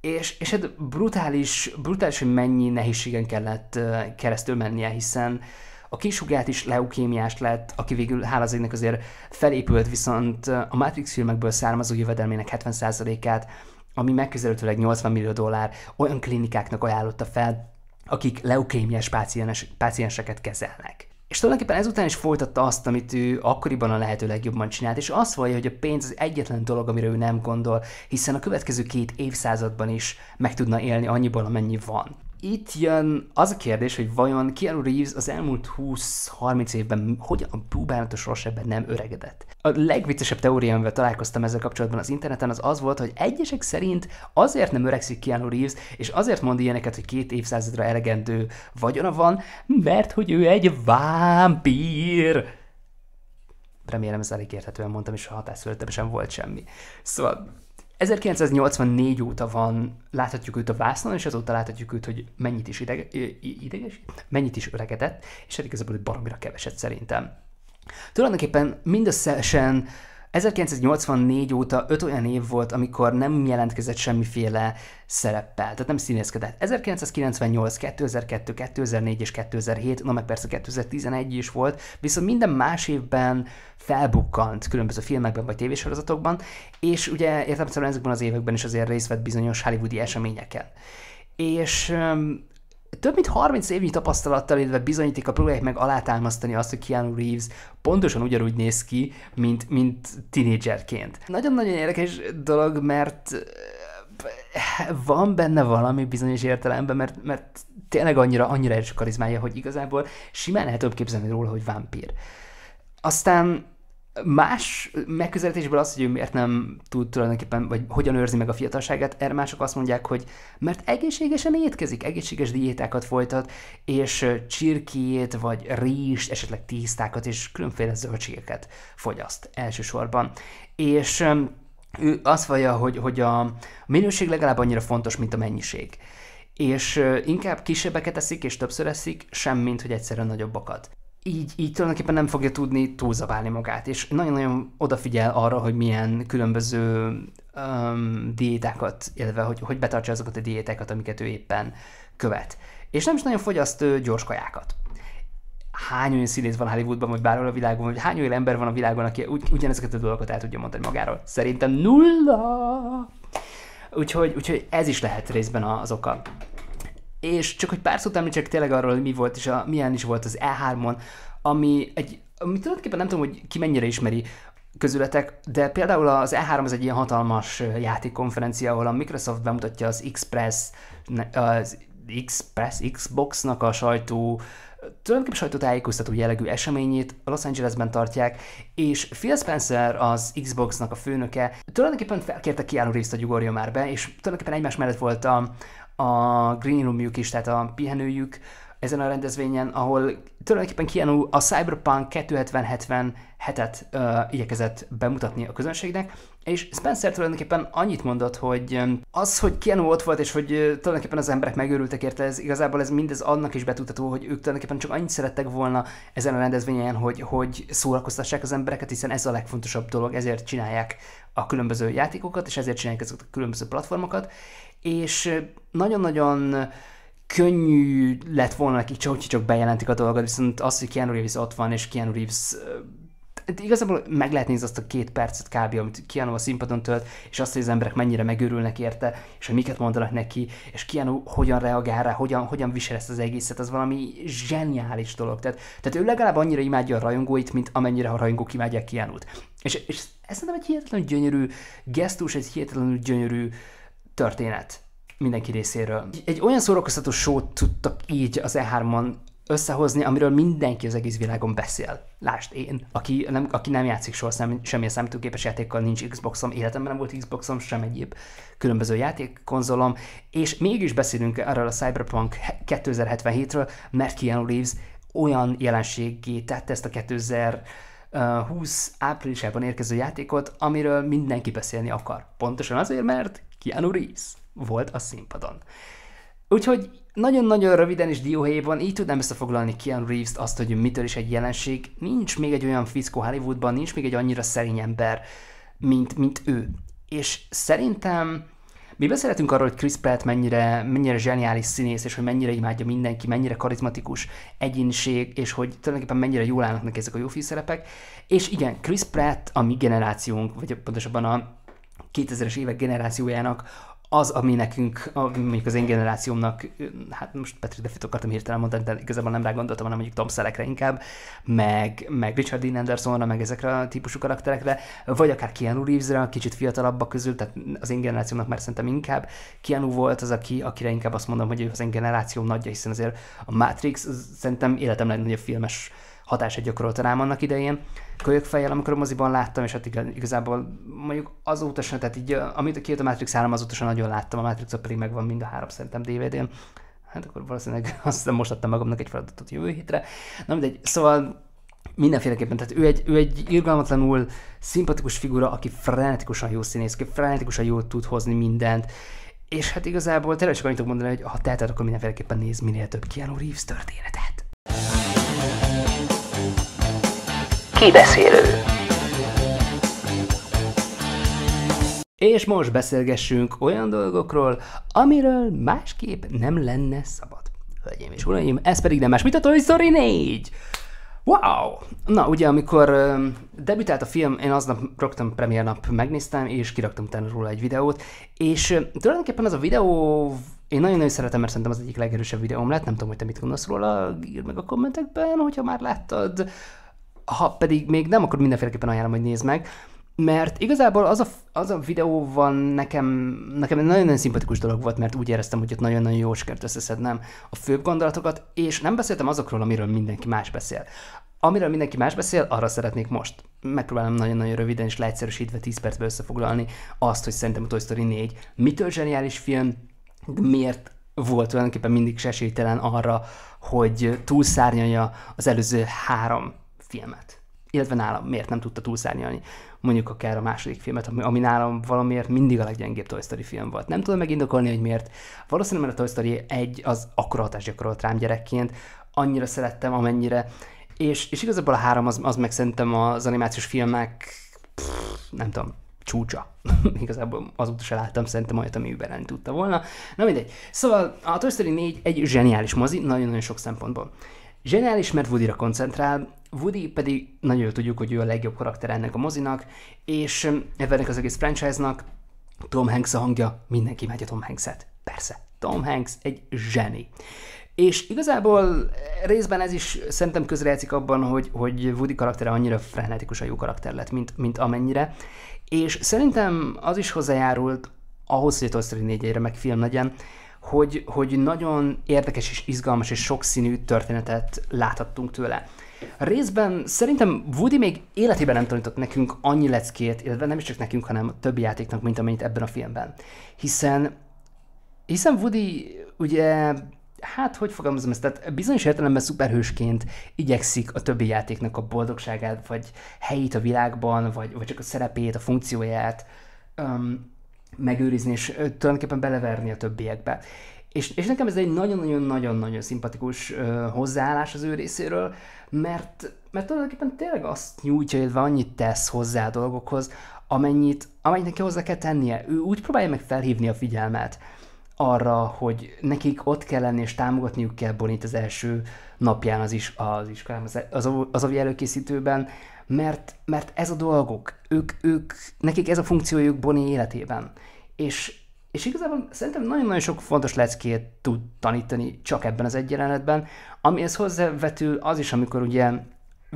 És, és hát brutális, brutális, hogy mennyi nehézségen kellett keresztül mennie, hiszen a kisugját is leukémiás lett, aki végül hála az égnek azért felépült, viszont a Matrix filmekből származó jövedelmének 70%-át, ami megközelítőleg 80 millió dollár, olyan klinikáknak ajánlotta fel, akik leukémiás páciens, pácienseket kezelnek. És tulajdonképpen ezután is folytatta azt, amit ő akkoriban a lehető legjobban csinált, és azt vallja, hogy a pénz az egyetlen dolog, amire ő nem gondol, hiszen a következő két évszázadban is meg tudna élni annyiból, amennyi van itt jön az a kérdés, hogy vajon Keanu Reeves az elmúlt 20-30 évben hogyan búbánatos rosszebben nem öregedett. A legviccesebb teória, amivel találkoztam ezzel kapcsolatban az interneten, az az volt, hogy egyesek szerint azért nem öregszik Keanu Reeves, és azért mond ilyeneket, hogy két évszázadra elegendő vagyona van, mert hogy ő egy vámpír. Remélem ez elég érthetően mondtam, és a hatásfölöttem sem volt semmi. Szóval 1984 óta van, láthatjuk őt a vásznon, és azóta láthatjuk őt, hogy mennyit is ideg, ideges, mennyit is öregedett, és eddig igazából baromira keveset szerintem. Tulajdonképpen mindösszesen 1984 óta öt olyan év volt, amikor nem jelentkezett semmiféle szereppel, tehát nem színészkedett. 1998, 2002, 2004 és 2007, na meg persze 2011 is volt, viszont minden más évben felbukkant különböző filmekben vagy tévésorozatokban, és ugye értelemszerűen ezekben az években is azért részt vett bizonyos hollywoodi eseményeken. És um, több mint 30 évnyi tapasztalattal, illetve bizonyítéka próbálják meg alátámasztani azt, hogy Keanu Reeves pontosan ugyanúgy néz ki, mint, mint tinédzserként. Nagyon-nagyon érdekes dolog, mert eh, van benne valami bizonyos értelemben, mert, mert tényleg annyira, annyira erős karizmája, hogy igazából simán lehet több képzelni róla, hogy vámpír. Aztán Más megközelítésből az, hogy ő miért nem tud tulajdonképpen, vagy hogyan őrzi meg a fiatalságát, erre mások azt mondják, hogy mert egészségesen étkezik, egészséges diétákat folytat, és csirkét, vagy rizst, esetleg tisztákat és különféle zöldségeket fogyaszt elsősorban. És ő azt vallja, hogy, hogy a minőség legalább annyira fontos, mint a mennyiség és inkább kisebbeket eszik és többször eszik, sem mint hogy egyszerűen nagyobbakat így, így tulajdonképpen nem fogja tudni túlzabálni magát, és nagyon-nagyon odafigyel arra, hogy milyen különböző um, diétákat, illetve hogy, hogy betartsa azokat a diétákat, amiket ő éppen követ. És nem is nagyon fogyaszt gyors kajákat. Hány olyan színész van Hollywoodban, vagy bárhol a világon, vagy hány olyan ember van a világon, aki ugy, ugyanezeket a dolgokat el tudja mondani magáról? Szerintem nulla! Úgyhogy, úgyhogy ez is lehet részben az oka és csak hogy pár szót említsek tényleg arról, hogy mi volt és a, milyen is volt az E3-on, ami egy, ami tulajdonképpen nem tudom, hogy ki mennyire ismeri közületek, de például az E3 az egy ilyen hatalmas játékkonferencia, ahol a Microsoft bemutatja az Express, az Express Xbox-nak a sajtó tulajdonképpen sajtótájékoztató jellegű eseményét a Los Angelesben tartják, és Phil Spencer, az nak a főnöke, tulajdonképpen felkérte Keanu részt a gyugorja már be, és tulajdonképpen egymás mellett volt a, a green roomjuk is, tehát a pihenőjük ezen a rendezvényen, ahol tulajdonképpen Keanu a Cyberpunk 2077-et uh, igyekezett bemutatni a közönségnek, és Spencer tulajdonképpen annyit mondott, hogy az, hogy Keanu ott volt, és hogy tulajdonképpen az emberek megőrültek érte, ez igazából ez mindez annak is betutató, hogy ők tulajdonképpen csak annyit szerettek volna ezen a rendezvényen, hogy, hogy szórakoztassák az embereket, hiszen ez a legfontosabb dolog, ezért csinálják a különböző játékokat, és ezért csinálják ezeket a különböző platformokat, és nagyon-nagyon könnyű lett volna nekik, csak, hogy csak bejelentik a dolgot, viszont az, hogy Keanu Reeves ott van, és Keanu Reeves de hát igazából meg lehet nézni azt a két percet kb. amit Keanu a színpadon tölt, és azt, hogy az emberek mennyire megőrülnek érte, és hogy miket mondanak neki, és Keanu hogyan reagál rá, hogyan, hogyan visel ezt az egészet, az valami zseniális dolog. Tehát, tehát ő legalább annyira imádja a rajongóit, mint amennyire a rajongók imádják Keanu-t. És, és ez szerintem egy hihetetlenül gyönyörű gesztus, egy hihetetlenül gyönyörű uh, történet mindenki részéről. Egy olyan szórakoztató sót tudtak így az E3-on összehozni, amiről mindenki az egész világon beszél. Lásd én, aki nem, aki nem játszik soha szem, semmilyen számítógépes játékkal, nincs Xboxom, életemben nem volt Xboxom, sem egyéb különböző játékkonzolom, és mégis beszélünk arról a Cyberpunk 2077-ről, mert Keanu Reeves olyan jelenségé tette ezt a 2000 20 áprilisában érkező játékot, amiről mindenki beszélni akar. Pontosan azért, mert Keanu Reeves volt a színpadon. Úgyhogy nagyon-nagyon röviden és dióhéjban így tudnám összefoglalni Keanu Reeves-t azt, hogy mitől is egy jelenség. Nincs még egy olyan fickó Hollywoodban, nincs még egy annyira szerény ember, mint, mint ő. És szerintem mi beszélhetünk arról, hogy Chris Pratt mennyire, mennyire zseniális színész, és hogy mennyire imádja mindenki, mennyire karizmatikus egyéniség, és hogy tulajdonképpen mennyire jól állnak neki ezek a jó főszerepek. És igen, Chris Pratt a mi generációnk, vagy pontosabban a 2000-es évek generációjának az, ami nekünk, mondjuk az én generációmnak, hát most Petri Defit akartam hirtelen mondani, de igazából nem rá gondoltam, hanem mondjuk Tom Szelekre inkább, meg, meg Richard Dean Andersonra, meg ezekre a típusú karakterekre, vagy akár Keanu Reevesre, kicsit fiatalabbak közül, tehát az én generációmnak már szerintem inkább Keanu volt az, aki, akire inkább azt mondom, hogy az én generációm nagyja, hiszen azért a Matrix szerintem életem legnagyobb filmes hatását gyakorolta rám annak idején. Kölyök fejjel, amikor a moziban láttam, és hát igazából mondjuk azóta sem, tehát így, amit két a Matrix 3, azóta sem nagyon láttam, a matrix pedig megvan mind a három szerintem DVD-n. Hát akkor valószínűleg azt hiszem most adtam magamnak egy feladatot jövő hétre. Na mindegy, szóval mindenféleképpen, tehát ő egy, ő egy irgalmatlanul szimpatikus figura, aki frenetikusan jó színész, aki frenetikusan jól tud hozni mindent, és hát igazából tényleg csak annyit mondani, hogy ha teheted, akkor mindenféleképpen néz minél több Keanu Reeves történetet. Kibeszélő. És most beszélgessünk olyan dolgokról, amiről másképp nem lenne szabad. Hölgyeim és uraim, ez pedig nem más, mint a Toy Story 4! Wow! Na, ugye, amikor uh, debütált a film, én aznap rögtön premier nap megnéztem, és kiraktam utána róla egy videót, és uh, tulajdonképpen az a videó én nagyon-nagyon szeretem, mert szerintem az egyik legerősebb videóm lett, nem tudom, hogy te mit gondolsz róla, írd meg a kommentekben, hogyha már láttad ha pedig még nem, akkor mindenféleképpen ajánlom, hogy nézd meg, mert igazából az a, az a videó van nekem, nekem egy nagyon-nagyon szimpatikus dolog volt, mert úgy éreztem, hogy ott nagyon-nagyon jó sikert összeszednem a főbb gondolatokat, és nem beszéltem azokról, amiről mindenki más beszél. Amiről mindenki más beszél, arra szeretnék most. Megpróbálom nagyon-nagyon röviden és leegyszerűsítve 10 percbe összefoglalni azt, hogy szerintem a Toy Story 4 mitől zseniális film, miért volt tulajdonképpen mindig esélytelen arra, hogy túlszárnyalja az előző három filmet. Illetve nálam miért nem tudta túlszárnyalni mondjuk akár a második filmet, ami, ami nálam valamiért mindig a leggyengébb Toy Story film volt. Nem tudom megindokolni, hogy miért. Valószínűleg, mert a Toy Story egy az akkora hatás gyakorolt rám gyerekként, annyira szerettem, amennyire. És, és igazából a három az, az meg szerintem az animációs filmek, pff, nem tudom, csúcsa. Igazából azóta se láttam szerintem olyat, ami überelni tudta volna. Na mindegy. Szóval a Toy Story 4 egy zseniális mozi, nagyon-nagyon sok szempontból. Zseniális, mert Woody-ra koncentrál, Woody pedig nagyon jól tudjuk, hogy ő a legjobb karakter ennek a mozinak, és ennek az egész franchise-nak Tom Hanks a hangja, mindenki megy a Tom Hanks-et. Persze, Tom Hanks egy zseni. És igazából részben ez is szerintem közrejátszik abban, hogy, hogy Woody karaktere annyira a jó karakter lett, mint, mint amennyire. És szerintem az is hozzájárult ahhoz, hogy a Toy Story 4 meg film legyen, hogy, hogy nagyon érdekes és izgalmas és sokszínű történetet láthattunk tőle. Részben szerintem Woody még életében nem tanított nekünk annyi leckét, illetve nem is csak nekünk, hanem a többi játéknak, mint amennyit ebben a filmben. Hiszen, hiszen Woody ugye hát hogy fogalmazom ezt, tehát bizonyos értelemben szuperhősként igyekszik a többi játéknak a boldogságát, vagy helyét a világban, vagy, vagy csak a szerepét, a funkcióját um, megőrizni, és tulajdonképpen beleverni a többiekbe. És, és nekem ez egy nagyon-nagyon-nagyon-nagyon szimpatikus ö, hozzáállás az ő részéről, mert, mert tulajdonképpen tényleg azt nyújtja, illetve annyit tesz hozzá a dolgokhoz, amennyit, amennyit neki hozzá kell tennie. Ő úgy próbálja meg felhívni a figyelmet arra, hogy nekik ott kell lenni, és támogatniuk kell Bonit az első napján az, is, az iskolában, az, az, az, az előkészítőben, mert, mert ez a dolgok, ők, ők, nekik ez a funkciójuk Bonnie életében. És, és igazából szerintem nagyon-nagyon sok fontos leckét tud tanítani csak ebben az egy jelenetben, amihez hozzávetül az is, amikor ugye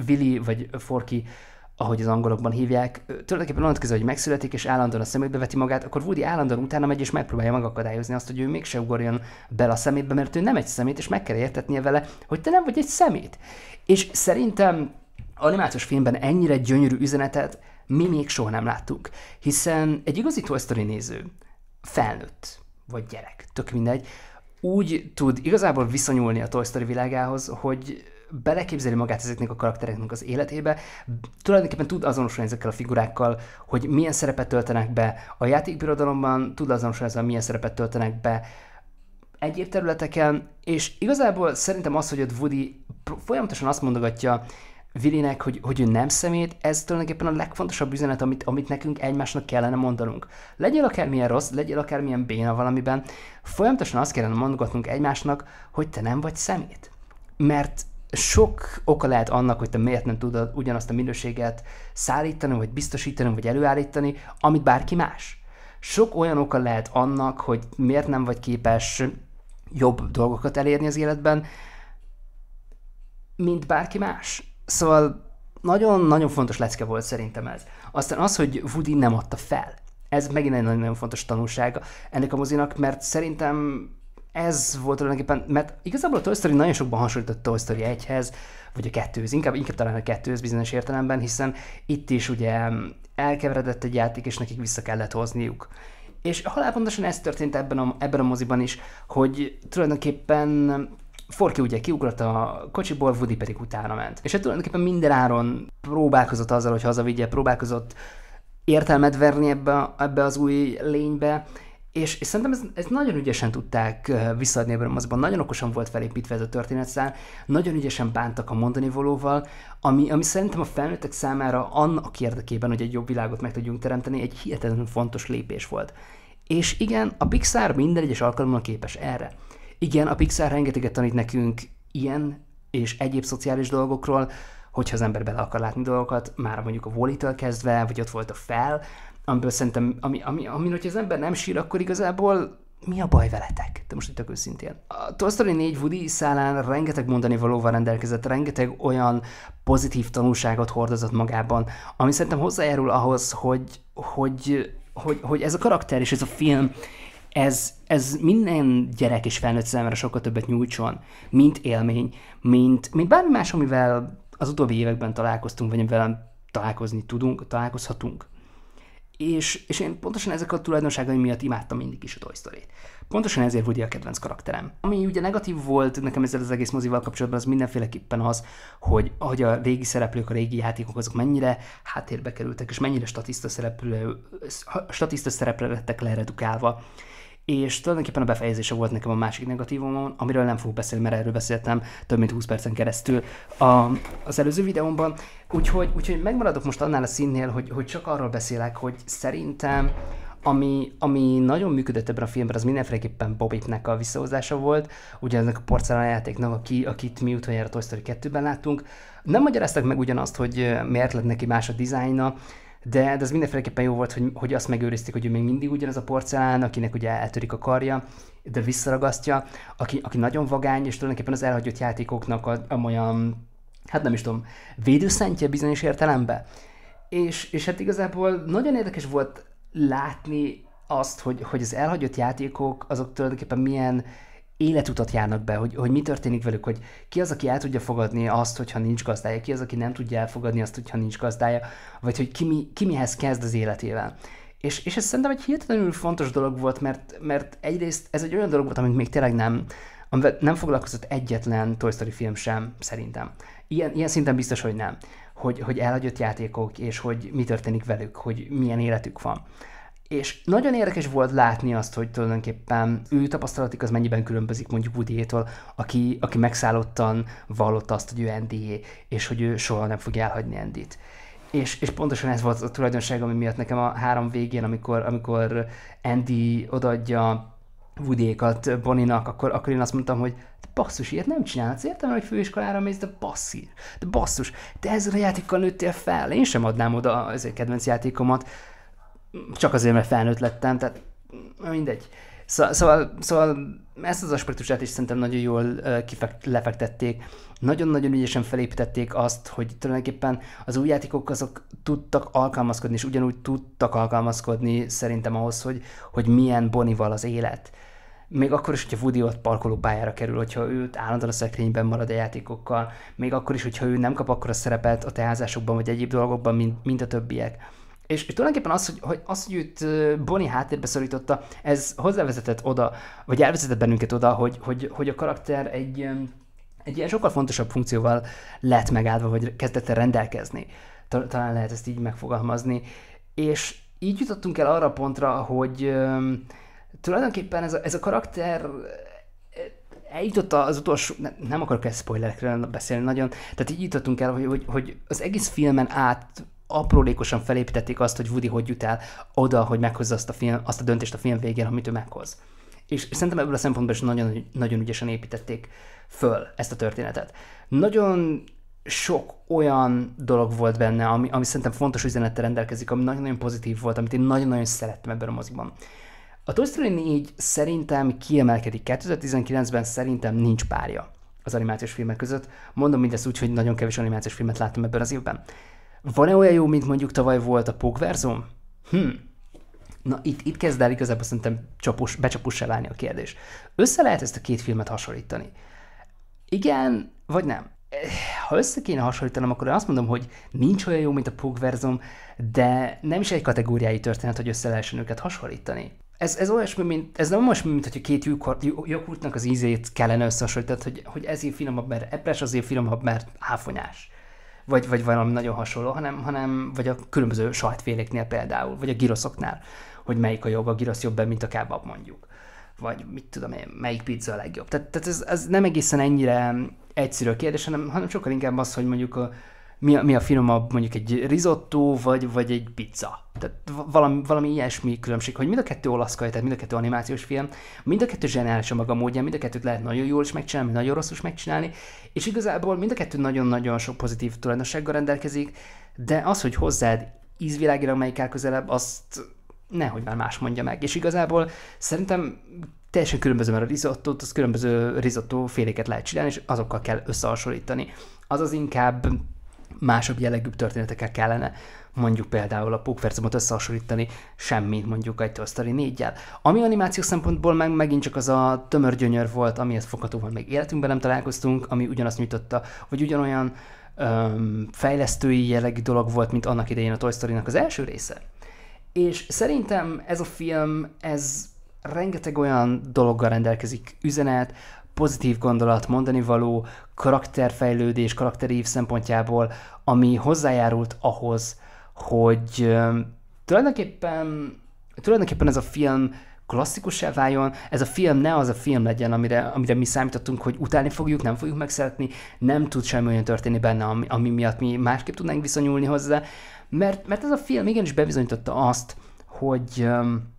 Willy vagy Forki ahogy az angolokban hívják, tulajdonképpen onnantól hogy megszületik és állandóan a szemébe veti magát, akkor Woody állandóan utána megy és megpróbálja megakadályozni azt, hogy ő mégse ugorjon bele a szemébe, mert ő nem egy szemét, és meg kell értetnie vele, hogy te nem vagy egy szemét. És szerintem animációs filmben ennyire gyönyörű üzenetet mi még soha nem láttuk, hiszen egy igazi Toy Story néző, felnőtt, vagy gyerek, tök mindegy, úgy tud igazából viszonyulni a Toy Story világához, hogy beleképzeli magát ezeknek a karaktereknek az életébe, tulajdonképpen tud azonosulni ezekkel a figurákkal, hogy milyen szerepet töltenek be a játékbirodalomban, tud azonosulni ezzel, milyen szerepet töltenek be egyéb területeken, és igazából szerintem az, hogy ott Woody folyamatosan azt mondogatja Vilinek, hogy, hogy ő nem szemét, ez tulajdonképpen a legfontosabb üzenet, amit, amit nekünk egymásnak kellene mondanunk. Legyél akármilyen rossz, legyél akármilyen béna valamiben, folyamatosan azt kellene mondogatnunk egymásnak, hogy te nem vagy szemét. Mert sok oka lehet annak, hogy te miért nem tudod ugyanazt a minőséget szállítani, vagy biztosítani, vagy előállítani, amit bárki más. Sok olyan oka lehet annak, hogy miért nem vagy képes jobb dolgokat elérni az életben, mint bárki más Szóval nagyon-nagyon fontos lecke volt szerintem ez. Aztán az, hogy Woody nem adta fel. Ez megint egy nagyon-nagyon fontos tanulsága ennek a mozinak, mert szerintem ez volt tulajdonképpen, mert igazából a Toy Story nagyon sokban hasonlított a Toy Story 1-hez, vagy a kettőhöz, inkább, inkább talán a kettőz bizonyos értelemben, hiszen itt is ugye elkeveredett egy játék, és nekik vissza kellett hozniuk. És halálpontosan ez történt ebben a, ebben a moziban is, hogy tulajdonképpen Forki ugye kiugrott a kocsiból, Woody pedig utána ment. És hát tulajdonképpen minden áron próbálkozott azzal, hogy hazavigye, próbálkozott értelmet verni ebbe, ebbe az új lénybe, és, és szerintem ezt ez nagyon ügyesen tudták visszaadni ebben a nagyon okosan volt felépítve ez a történetszál, nagyon ügyesen bántak a mondani valóval, ami, ami szerintem a felnőttek számára annak érdekében, hogy egy jobb világot meg tudjunk teremteni, egy hihetetlenül fontos lépés volt. És igen, a Pixar minden egyes alkalommal képes erre. Igen, a Pixar rengeteget tanít nekünk ilyen és egyéb szociális dolgokról, hogyha az ember bele akar látni dolgokat, már mondjuk a wall kezdve, vagy ott volt a fel, amiből szerintem, ami, ami, ami hogyha az ember nem sír, akkor igazából mi a baj veletek? De most itt tök őszintén. A Toy Story 4 Woody szállán rengeteg mondani valóval rendelkezett, rengeteg olyan pozitív tanulságot hordozott magában, ami szerintem hozzájárul ahhoz, hogy, hogy, hogy, hogy ez a karakter és ez a film ez, ez minden gyerek és felnőtt számára sokkal többet nyújtson, mint élmény, mint, mint bármi más, amivel az utóbbi években találkoztunk, vagy amivel találkozni tudunk, találkozhatunk. És, és én pontosan ezek a tulajdonságai miatt imádtam mindig is a Toy story Pontosan ezért Woody a kedvenc karakterem. Ami ugye negatív volt nekem ezzel az egész mozival kapcsolatban, az mindenféleképpen az, hogy ahogy a régi szereplők, a régi játékok azok mennyire háttérbe kerültek, és mennyire statiszta, szereplő, statiszta szereplő lettek leredukálva és tulajdonképpen a befejezése volt nekem a másik negatívumon, amiről nem fogok beszélni, mert erről beszéltem több mint 20 percen keresztül a, az előző videómban. Úgyhogy, úgyhogy megmaradok most annál a színnél, hogy, hogy csak arról beszélek, hogy szerintem ami, ami nagyon működött ebben a filmben, az mindenféleképpen nek a visszahozása volt, ugye ennek a porcelánjátéknak, aki, akit mi utoljára Toy Story 2-ben láttunk. Nem magyaráztak meg ugyanazt, hogy miért lett neki más a dizájna, de, de az mindenféleképpen jó volt, hogy, hogy azt megőrizték, hogy ő még mindig ugyanaz a porcelán, akinek ugye eltörik a karja, de visszaragasztja, aki, aki nagyon vagány, és tulajdonképpen az elhagyott játékoknak a, a olyan, hát nem is tudom, védőszentje bizonyos értelemben. És, és hát igazából nagyon érdekes volt látni azt, hogy, hogy az elhagyott játékok azok tulajdonképpen milyen életutat járnak be, hogy, hogy mi történik velük, hogy ki az, aki el tudja fogadni azt, hogyha nincs gazdája, ki az, aki nem tudja elfogadni azt, hogyha nincs gazdája, vagy hogy ki, mi, ki mihez kezd az életével. És, és ez szerintem egy hihetetlenül fontos dolog volt, mert, mert egyrészt ez egy olyan dolog volt, amit még tényleg nem, amivel nem foglalkozott egyetlen Toy Story film sem, szerintem. Ilyen, ilyen szinten biztos, hogy nem. Hogy, hogy elhagyott játékok, és hogy mi történik velük, hogy milyen életük van. És nagyon érdekes volt látni azt, hogy tulajdonképpen ő tapasztalatik az mennyiben különbözik mondjuk woody aki, aki megszállottan vallott azt, hogy ő NDA, és hogy ő soha nem fogja elhagyni Endit. És, és pontosan ez volt a tulajdonság, ami miatt nekem a három végén, amikor, amikor Andy odaadja Woody-ékat Boninak, akkor, akkor én azt mondtam, hogy de basszus, ilyet nem csinálsz, értem, hogy főiskolára mész, de basszír, de basszus, de ezzel a játékkal nőttél fel, én sem adnám oda az egy kedvenc játékomat, csak azért, mert felnőtt lettem, tehát mindegy. Szó, szóval, szóval ezt az aspektusát is szerintem nagyon jól kifekt, lefektették. Nagyon-nagyon ügyesen felépítették azt, hogy tulajdonképpen az új játékok azok tudtak alkalmazkodni, és ugyanúgy tudtak alkalmazkodni szerintem ahhoz, hogy, hogy milyen bonival az élet. Még akkor is, hogyha Woody ott pályára kerül, hogyha ő állandóan a szekrényben marad a játékokkal, még akkor is, hogyha ő nem kap akkor a szerepet a teházásokban vagy egyéb dolgokban, mint, mint a többiek és, és tulajdonképpen az, hogy, hogy az, hogy őt Bonnie háttérbe szorította, ez hozzávezetett oda, vagy elvezetett bennünket oda, hogy, hogy, hogy a karakter egy, egy ilyen sokkal fontosabb funkcióval lett megáldva, vagy kezdett el rendelkezni. Talán lehet ezt így megfogalmazni. És így jutottunk el arra pontra, hogy tulajdonképpen ez a, ez a karakter e, eljutott az utolsó, ne, nem akarok ezt spoilerekről beszélni nagyon, tehát így jutottunk el, hogy, hogy, hogy az egész filmen át aprólékosan felépítették azt, hogy Woody hogy jut el oda, hogy meghozza azt a, film, azt a döntést a film végén, amit ő meghoz. És, szerintem ebből a szempontból is nagyon, nagyon ügyesen építették föl ezt a történetet. Nagyon sok olyan dolog volt benne, ami, ami szerintem fontos üzenettel rendelkezik, ami nagyon-nagyon pozitív volt, amit én nagyon-nagyon szerettem ebben a moziban. A Toy Story 4 szerintem kiemelkedik. 2019-ben szerintem nincs párja az animációs filmek között. Mondom mindezt úgy, hogy nagyon kevés animációs filmet láttam ebben az évben. Van-e olyan jó, mint mondjuk tavaly volt a Pogverzum? Hm. Na itt, itt kezd el igazából szerintem csapos, becsapussá válni a kérdés. Össze lehet ezt a két filmet hasonlítani? Igen, vagy nem? Ha össze kéne hasonlítanom, akkor azt mondom, hogy nincs olyan jó, mint a Pogverzum, de nem is egy kategóriái történet, hogy össze lehessen őket hasonlítani ez, ez olyasmi, mint, ez nem olyasmi, mint hogy a két joghurtnak az ízét kellene összehasonlítani, hogy, hogy ezért finomabb, mert epres, azért finomabb, mert áfonyás vagy, vagy valami nagyon hasonló, hanem, hanem vagy a különböző sajtféléknél például, vagy a giroszoknál, hogy melyik a jobb, a girosz jobb, mint a kebab mondjuk vagy mit tudom én, melyik pizza a legjobb. Tehát, tehát ez, ez nem egészen ennyire egyszerű a kérdés, hanem, hanem sokkal inkább az, hogy mondjuk a, mi a, mi a finomabb, mondjuk egy risotto, vagy, vagy egy pizza. Tehát valami, valami ilyesmi különbség, hogy mind a kettő olasz kaj, tehát mind a kettő animációs film, mind a kettő zseniális a maga módján, mind a kettőt lehet nagyon jól is megcsinálni, nagyon rosszul is megcsinálni, és igazából mind a kettő nagyon-nagyon sok pozitív tulajdonsággal rendelkezik, de az, hogy hozzád ízvilágilag melyik el közelebb, azt nehogy már más mondja meg. És igazából szerintem teljesen különböző, mert a risottót, az különböző risotto féléket lehet csinálni, és azokkal kell összehasonlítani. Az az inkább másabb jellegű történetekkel kellene mondjuk például a Pókvercumot összehasonlítani semmit mondjuk egy Toy Story 4 Ami animáció szempontból meg megint csak az a tömör gyönyör volt, amihez foghatóval még életünkben nem találkoztunk, ami ugyanazt nyújtotta, vagy ugyanolyan öm, fejlesztői jellegű dolog volt, mint annak idején a Toy story az első része. És szerintem ez a film, ez rengeteg olyan dologgal rendelkezik, üzenet, pozitív gondolat, mondani való, karakterfejlődés, karakterív szempontjából, ami hozzájárult ahhoz, hogy tulajdonképpen, tulajdonképpen ez a film klasszikussá váljon, ez a film ne az a film legyen, amire, amire mi számítottunk, hogy utálni fogjuk, nem fogjuk megszeretni, nem tud semmi olyan történni benne, ami, ami miatt mi másképp tudnánk viszonyulni hozzá, mert, mert ez a film igenis bebizonyította azt, hogy um,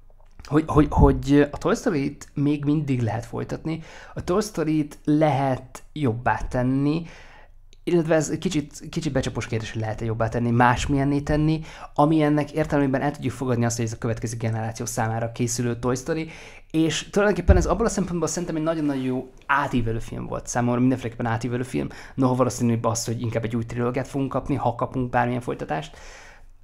hogy, hogy, hogy a Tolstoyt még mindig lehet folytatni, a Tolstoyt lehet jobbá tenni, illetve ez kicsit, kicsit becsapos kérdés, hogy lehet-e jobbá tenni, másmilyenné tenni, ami ennek értelmében el tudjuk fogadni azt, hogy ez a következő generáció számára készülő Toy Story, és tulajdonképpen ez abból a szempontból szerintem egy nagyon-nagyon jó átívelő film volt számomra, mindenféleképpen átívelő film, noha valószínűbb az, hogy inkább egy új trilógiát fogunk kapni, ha kapunk bármilyen folytatást,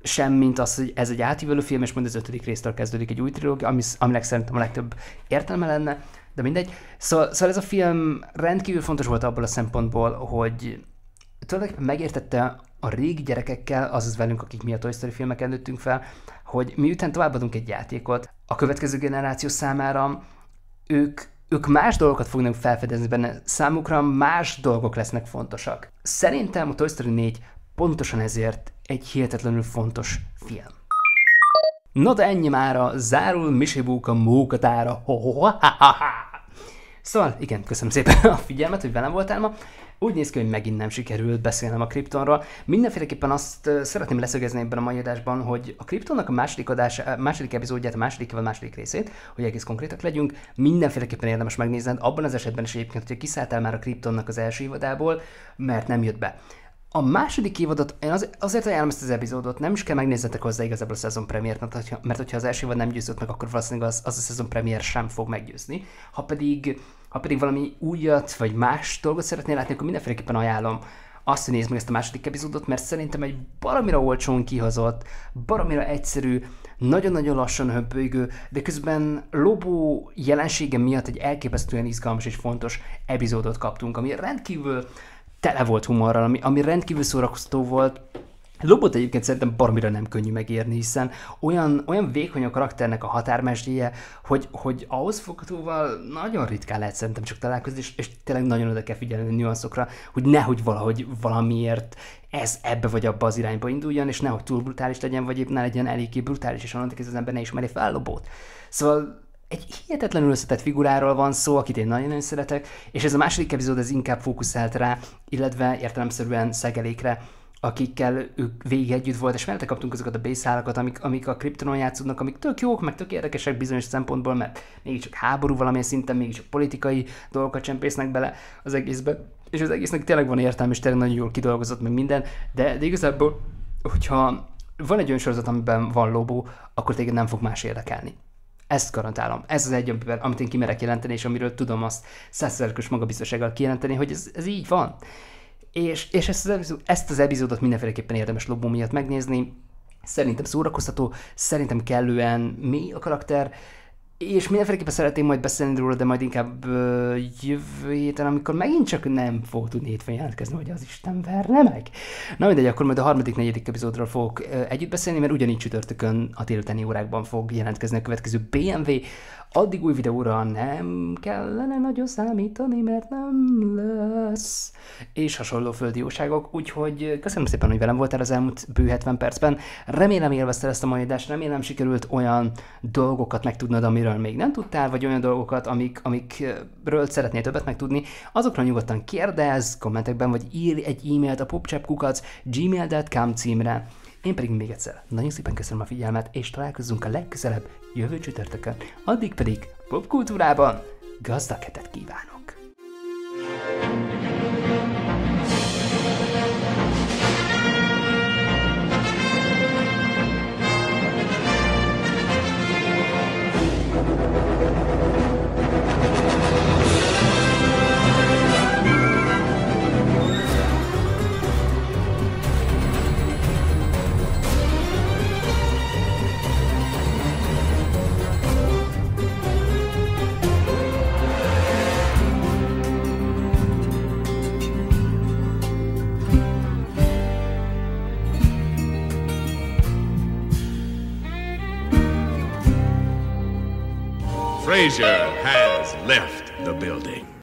sem, mint az, hogy ez egy átívelő film, és mondjuk az ötödik résztől kezdődik egy új trilógia, ami, aminek szerintem a legtöbb értelme lenne, de mindegy. Szóval, szóval ez a film rendkívül fontos volt abból a szempontból, hogy tulajdonképpen megértette a régi gyerekekkel, azaz velünk, akik mi a Toy Story filmeken nőttünk fel, hogy miután továbbadunk egy játékot, a következő generáció számára ők ők más dolgokat fognak felfedezni benne, számukra más dolgok lesznek fontosak. Szerintem a Toy Story 4 pontosan ezért egy hihetetlenül fontos film. Na de ennyi már a zárul Misibóka mókatára. Szóval igen, köszönöm szépen a figyelmet, hogy velem voltál ma. Úgy néz ki, hogy megint nem sikerült beszélnem a kriptonról. Mindenféleképpen azt szeretném leszögezni ebben a mai adásban, hogy a Kryptonnak a második, adás, a második epizódját, a második vagy második részét, hogy egész konkrétak legyünk, mindenféleképpen érdemes megnézned, abban az esetben is egyébként, hogyha kiszálltál már a Kryptonnak az első évadából, mert nem jött be. A második évadot, én az, azért ajánlom ezt az epizódot, nem is kell megnézzetek hozzá igazából a szezon premiért, mert, hogyha, mert hogyha az első évad nem győzött meg, akkor valószínűleg az, az a szezon premier sem fog meggyőzni. Ha pedig, ha pedig valami újat vagy más dolgot szeretnél látni, akkor mindenféleképpen ajánlom azt, hogy nézd meg ezt a második epizódot, mert szerintem egy baromira olcsón kihozott, baromira egyszerű, nagyon-nagyon lassan hömpölygő, de közben lobó jelensége miatt egy elképesztően izgalmas és fontos epizódot kaptunk, ami rendkívül tele volt humorral, ami, ami rendkívül szórakoztató volt, Lobot egyébként szerintem baromira nem könnyű megérni, hiszen olyan, olyan vékony a karakternek a határmesdéje, hogy, hogy ahhoz fogatóval nagyon ritkán lehet szerintem csak találkozni, és, és tényleg nagyon oda kell figyelni a nüanszokra, hogy nehogy valahogy valamiért ez ebbe vagy abba az irányba induljon, és nehogy túl brutális legyen, vagy épp ne legyen eléggé brutális, és annak ez az ember ne ismeri fel Lobót. Szóval egy hihetetlenül összetett figuráról van szó, akit én nagyon-nagyon szeretek, és ez a második epizód ez inkább fókuszált rá, illetve értelemszerűen szegelékre, akikkel ők végig együtt volt, és mellette kaptunk azokat a basehálakat, amik, amik a kriptonon játszódnak, amik tök jók, meg tök érdekesek bizonyos szempontból, mert mégiscsak háború valamilyen szinten, mégiscsak politikai dolgokat csempésznek bele az egészbe, és az egésznek tényleg van értelme, és tényleg nagyon jól kidolgozott meg minden, de, de igazából, hogyha van egy olyan sorozat, amiben van lobó, akkor téged nem fog más érdekelni. Ezt garantálom. Ez az egy, amit én kimerek jelenteni, és amiről tudom azt százszerzőkös magabiztosággal kijelenteni, hogy ez, ez így van. És, és ezt, az epizód, ezt az epizódot mindenféleképpen érdemes lobó miatt megnézni. Szerintem szórakoztató, szerintem kellően mély a karakter, és mindenféleképpen szeretném majd beszélni róla, de majd inkább ö, jövő héten, amikor megint csak nem fog tudni hétfőn jelentkezni, hogy az Isten verne meg. Na mindegy, akkor majd a harmadik, negyedik epizódról fogok ö, együtt beszélni, mert ugyanígy csütörtökön a délutáni órákban fog jelentkezni a következő BMW, Addig új videóra nem kellene nagyon számítani, mert nem lesz. És hasonló földi jóságok, úgyhogy köszönöm szépen, hogy velem voltál az elmúlt bő 70 percben. Remélem élvezted ezt a mai adást, remélem sikerült olyan dolgokat megtudnod, amiről még nem tudtál, vagy olyan dolgokat, amik, amikről szeretnél többet megtudni. Azokra nyugodtan kérdezz, kommentekben, vagy írj egy e-mailt a popchapkukac gmail.com címre. Én pedig még egyszer nagyon szépen köszönöm a figyelmet, és találkozunk a legközelebb jövő csütörtökön. Addig pedig popkultúrában gazdag hetet kívánok! thank you Frazier has left.